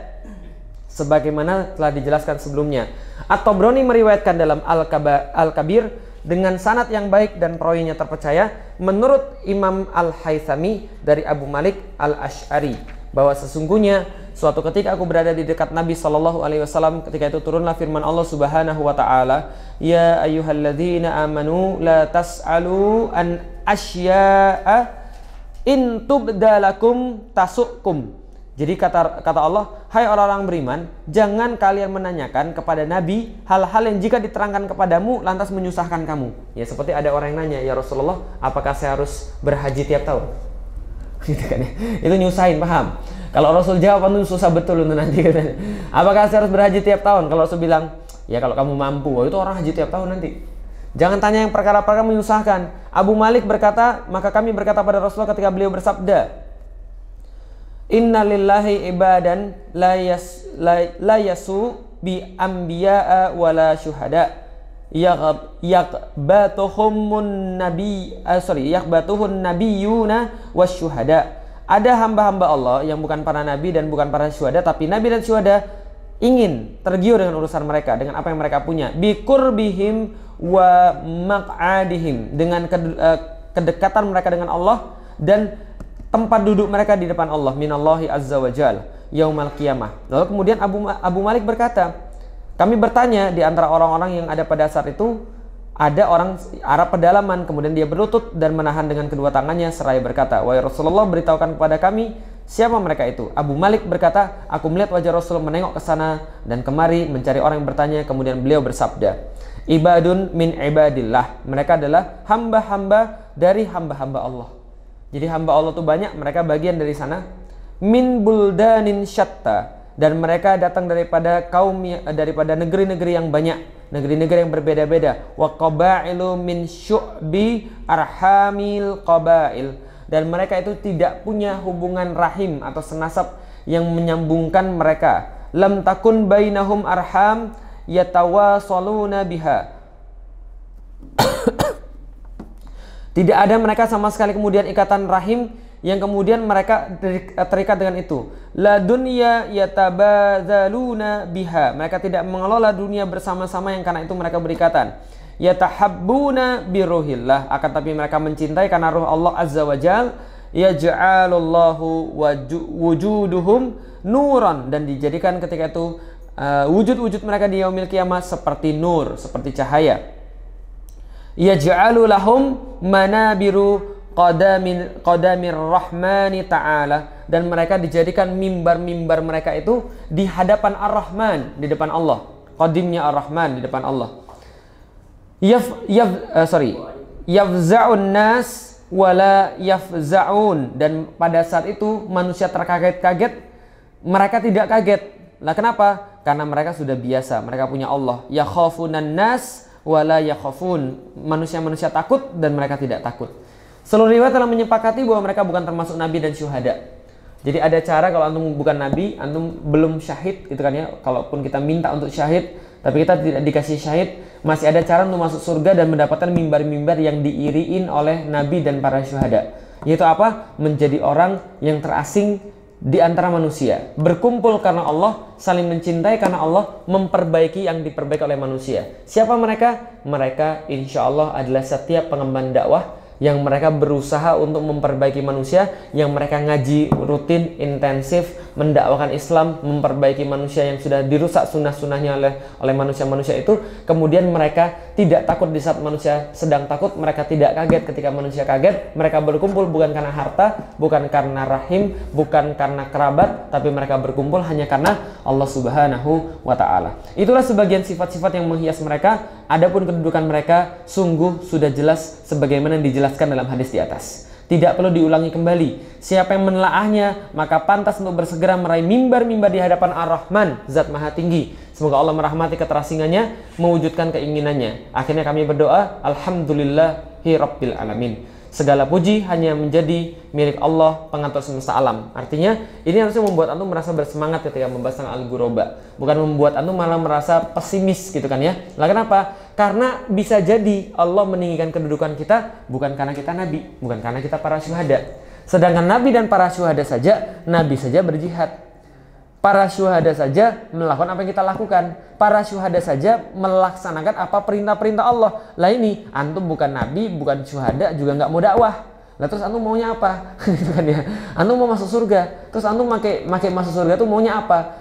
Speaker 1: sebagaimana telah dijelaskan sebelumnya. Atobroni Broni meriwayatkan dalam Al-Kabir dengan sanat yang baik dan perawinya terpercaya menurut Imam Al-Haythami dari Abu Malik Al-Ash'ari bahwa sesungguhnya Suatu ketika aku berada di dekat Nabi Shallallahu Alaihi Wasallam, ketika itu turunlah firman Allah Subhanahu Wa Taala, Ya ayuhaladina amanu la tas'alu an asya'a in tubdalakum tasukum Jadi kata kata Allah, hai orang-orang beriman, jangan kalian menanyakan kepada Nabi hal-hal yang jika diterangkan kepadamu lantas menyusahkan kamu. Ya seperti ada orang yang nanya, ya Rasulullah, apakah saya harus berhaji tiap tahun? Gitu kan ya. Itu nyusahin, paham? Kalau Rasul jawab itu susah betul untuk nanti katanya. Apakah saya harus berhaji tiap tahun? Kalau Rasul bilang, ya kalau kamu mampu. Oh, itu orang haji tiap tahun nanti. Jangan tanya yang perkara-perkara menyusahkan. Abu Malik berkata, maka kami berkata pada Rasul ketika beliau bersabda, Inna lillahi ibadan la, yas, la, bi anbiya'a wala syuhada' yakbatuhumun nabi uh, sorry yakbatuhun nabiyuna wasyuhada ada hamba-hamba Allah yang bukan para nabi dan bukan para syuhada tapi nabi dan syuhada ingin tergiur dengan urusan mereka dengan apa yang mereka punya bihim wa maq'adihim dengan eh, kedekatan mereka dengan Allah dan tempat duduk mereka di depan Allah minallahi azza wa jal yaumal qiyamah lalu kemudian Abu Abu Malik berkata kami bertanya di antara orang-orang yang ada pada saat itu ada orang Arab pedalaman, kemudian dia berlutut dan menahan dengan kedua tangannya seraya berkata, Wahai Rasulullah beritahukan kepada kami siapa mereka itu. Abu Malik berkata, aku melihat wajah Rasul menengok ke sana dan kemari mencari orang yang bertanya, kemudian beliau bersabda, Ibadun min ibadillah. Mereka adalah hamba-hamba dari hamba-hamba Allah. Jadi hamba Allah tuh banyak, mereka bagian dari sana. Min buldanin syatta dan mereka datang daripada kaum ya, eh, daripada negeri-negeri yang banyak negeri-negeri yang berbeda-beda wa qabailu min syu'bi arhamil qabail dan mereka itu tidak punya hubungan rahim atau senasab yang menyambungkan mereka lam takun bainahum arham yatawasaluna biha tidak ada mereka sama sekali kemudian ikatan rahim yang kemudian mereka eh, terikat dengan itu. La dunya yatabadzaluna biha. Mereka tidak mengelola dunia bersama-sama yang karena itu mereka berikatan. Yatahabbuna biruhillah. Akan tapi mereka mencintai karena ruh Allah Azza wa ya Yaj'alullahu wujuduhum nuran. Dan dijadikan ketika itu eh, wujud-wujud uh, mereka di yaumil kiamah seperti nur, seperti cahaya. Yaj'alulahum manabiru qadamin qadamir rahmani ta'ala dan mereka dijadikan mimbar-mimbar mereka itu di hadapan Ar-Rahman di depan Allah. Qadimnya Ar-Rahman di depan Allah. Yaf, yaf uh, sorry. Yafza'un nas wala yafza'un dan pada saat itu manusia terkaget-kaget mereka tidak kaget. Lah kenapa? Karena mereka sudah biasa, mereka punya Allah. Yakhafunan nas wala yakhafun. Manusia-manusia takut dan mereka tidak takut. Seluruh riwayat telah menyepakati bahwa mereka bukan termasuk nabi dan syuhada. Jadi ada cara kalau antum bukan nabi, antum belum syahid gitu kan ya. Kalaupun kita minta untuk syahid, tapi kita tidak dikasih syahid, masih ada cara untuk masuk surga dan mendapatkan mimbar-mimbar yang diiriin oleh nabi dan para syuhada. Yaitu apa? Menjadi orang yang terasing di antara manusia, berkumpul karena Allah, saling mencintai karena Allah, memperbaiki yang diperbaiki oleh manusia. Siapa mereka? Mereka insya Allah adalah setiap pengemban dakwah yang mereka berusaha untuk memperbaiki manusia, yang mereka ngaji rutin, intensif, mendakwakan Islam, memperbaiki manusia yang sudah dirusak sunnah-sunnahnya oleh oleh manusia-manusia itu, kemudian mereka tidak takut di saat manusia sedang takut, mereka tidak kaget ketika manusia kaget, mereka berkumpul bukan karena harta, bukan karena rahim, bukan karena kerabat, tapi mereka berkumpul hanya karena Allah Subhanahu wa taala. Itulah sebagian sifat-sifat yang menghias mereka, adapun kedudukan mereka sungguh sudah jelas sebagaimana dijelaskan dalam hadis di atas. Tidak perlu diulangi kembali. Siapa yang menelaahnya, maka pantas untuk bersegera meraih mimbar-mimbar di hadapan Ar-Rahman, Zat Maha Tinggi. Semoga Allah merahmati keterasingannya, mewujudkan keinginannya. Akhirnya kami berdoa, Alhamdulillahi Rabbil Alamin. Segala puji hanya menjadi milik Allah pengatur semesta alam. Artinya ini harusnya membuat antum merasa bersemangat ketika membahas tentang Al-Guroba. Bukan membuat antum malah merasa pesimis gitu kan ya. Lah kenapa? Karena bisa jadi Allah meninggikan kedudukan kita bukan karena kita nabi, bukan karena kita para syuhada. Sedangkan nabi dan para syuhada saja, nabi saja berjihad, Para syuhada saja melakukan apa yang kita lakukan. Para syuhada saja melaksanakan apa perintah-perintah Allah. Lah ini antum bukan nabi, bukan syuhada, juga nggak mau dakwah. Lah terus antum maunya apa? gitu kan ya. Antum mau masuk surga. Terus antum pakai pakai masuk surga tuh maunya apa?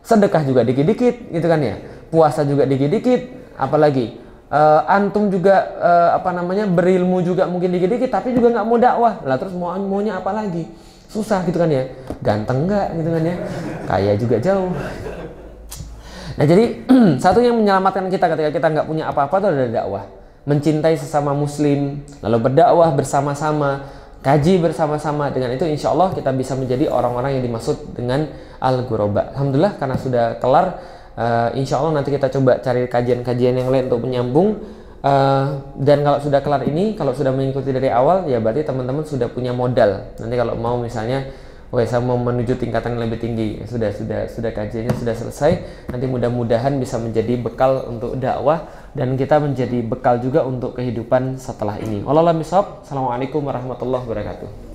Speaker 1: Sedekah juga dikit-dikit gitu kan ya. Puasa juga dikit-dikit, apalagi uh, antum juga uh, apa namanya berilmu juga mungkin dikit-dikit tapi juga nggak mau dakwah lah terus mau maunya apa lagi susah gitu kan ya ganteng nggak gitu kan ya kaya juga jauh nah jadi satu yang menyelamatkan kita ketika kita nggak punya apa-apa itu adalah dakwah mencintai sesama muslim lalu berdakwah bersama-sama kaji bersama-sama dengan itu insya Allah kita bisa menjadi orang-orang yang dimaksud dengan al-guroba Alhamdulillah karena sudah kelar uh, insya Allah nanti kita coba cari kajian-kajian yang lain untuk menyambung Eh, dan kalau sudah kelar ini, kalau sudah mengikuti dari awal, ya berarti teman-teman sudah punya modal. Nanti kalau mau misalnya, wah saya mau menuju tingkatan yang lebih tinggi, ya sudah sudah sudah kajiannya sudah selesai. Nanti mudah-mudahan bisa menjadi bekal untuk dakwah dan kita menjadi bekal juga untuk kehidupan setelah ini. Wallahualamissalam. Assalamualaikum warahmatullahi wabarakatuh.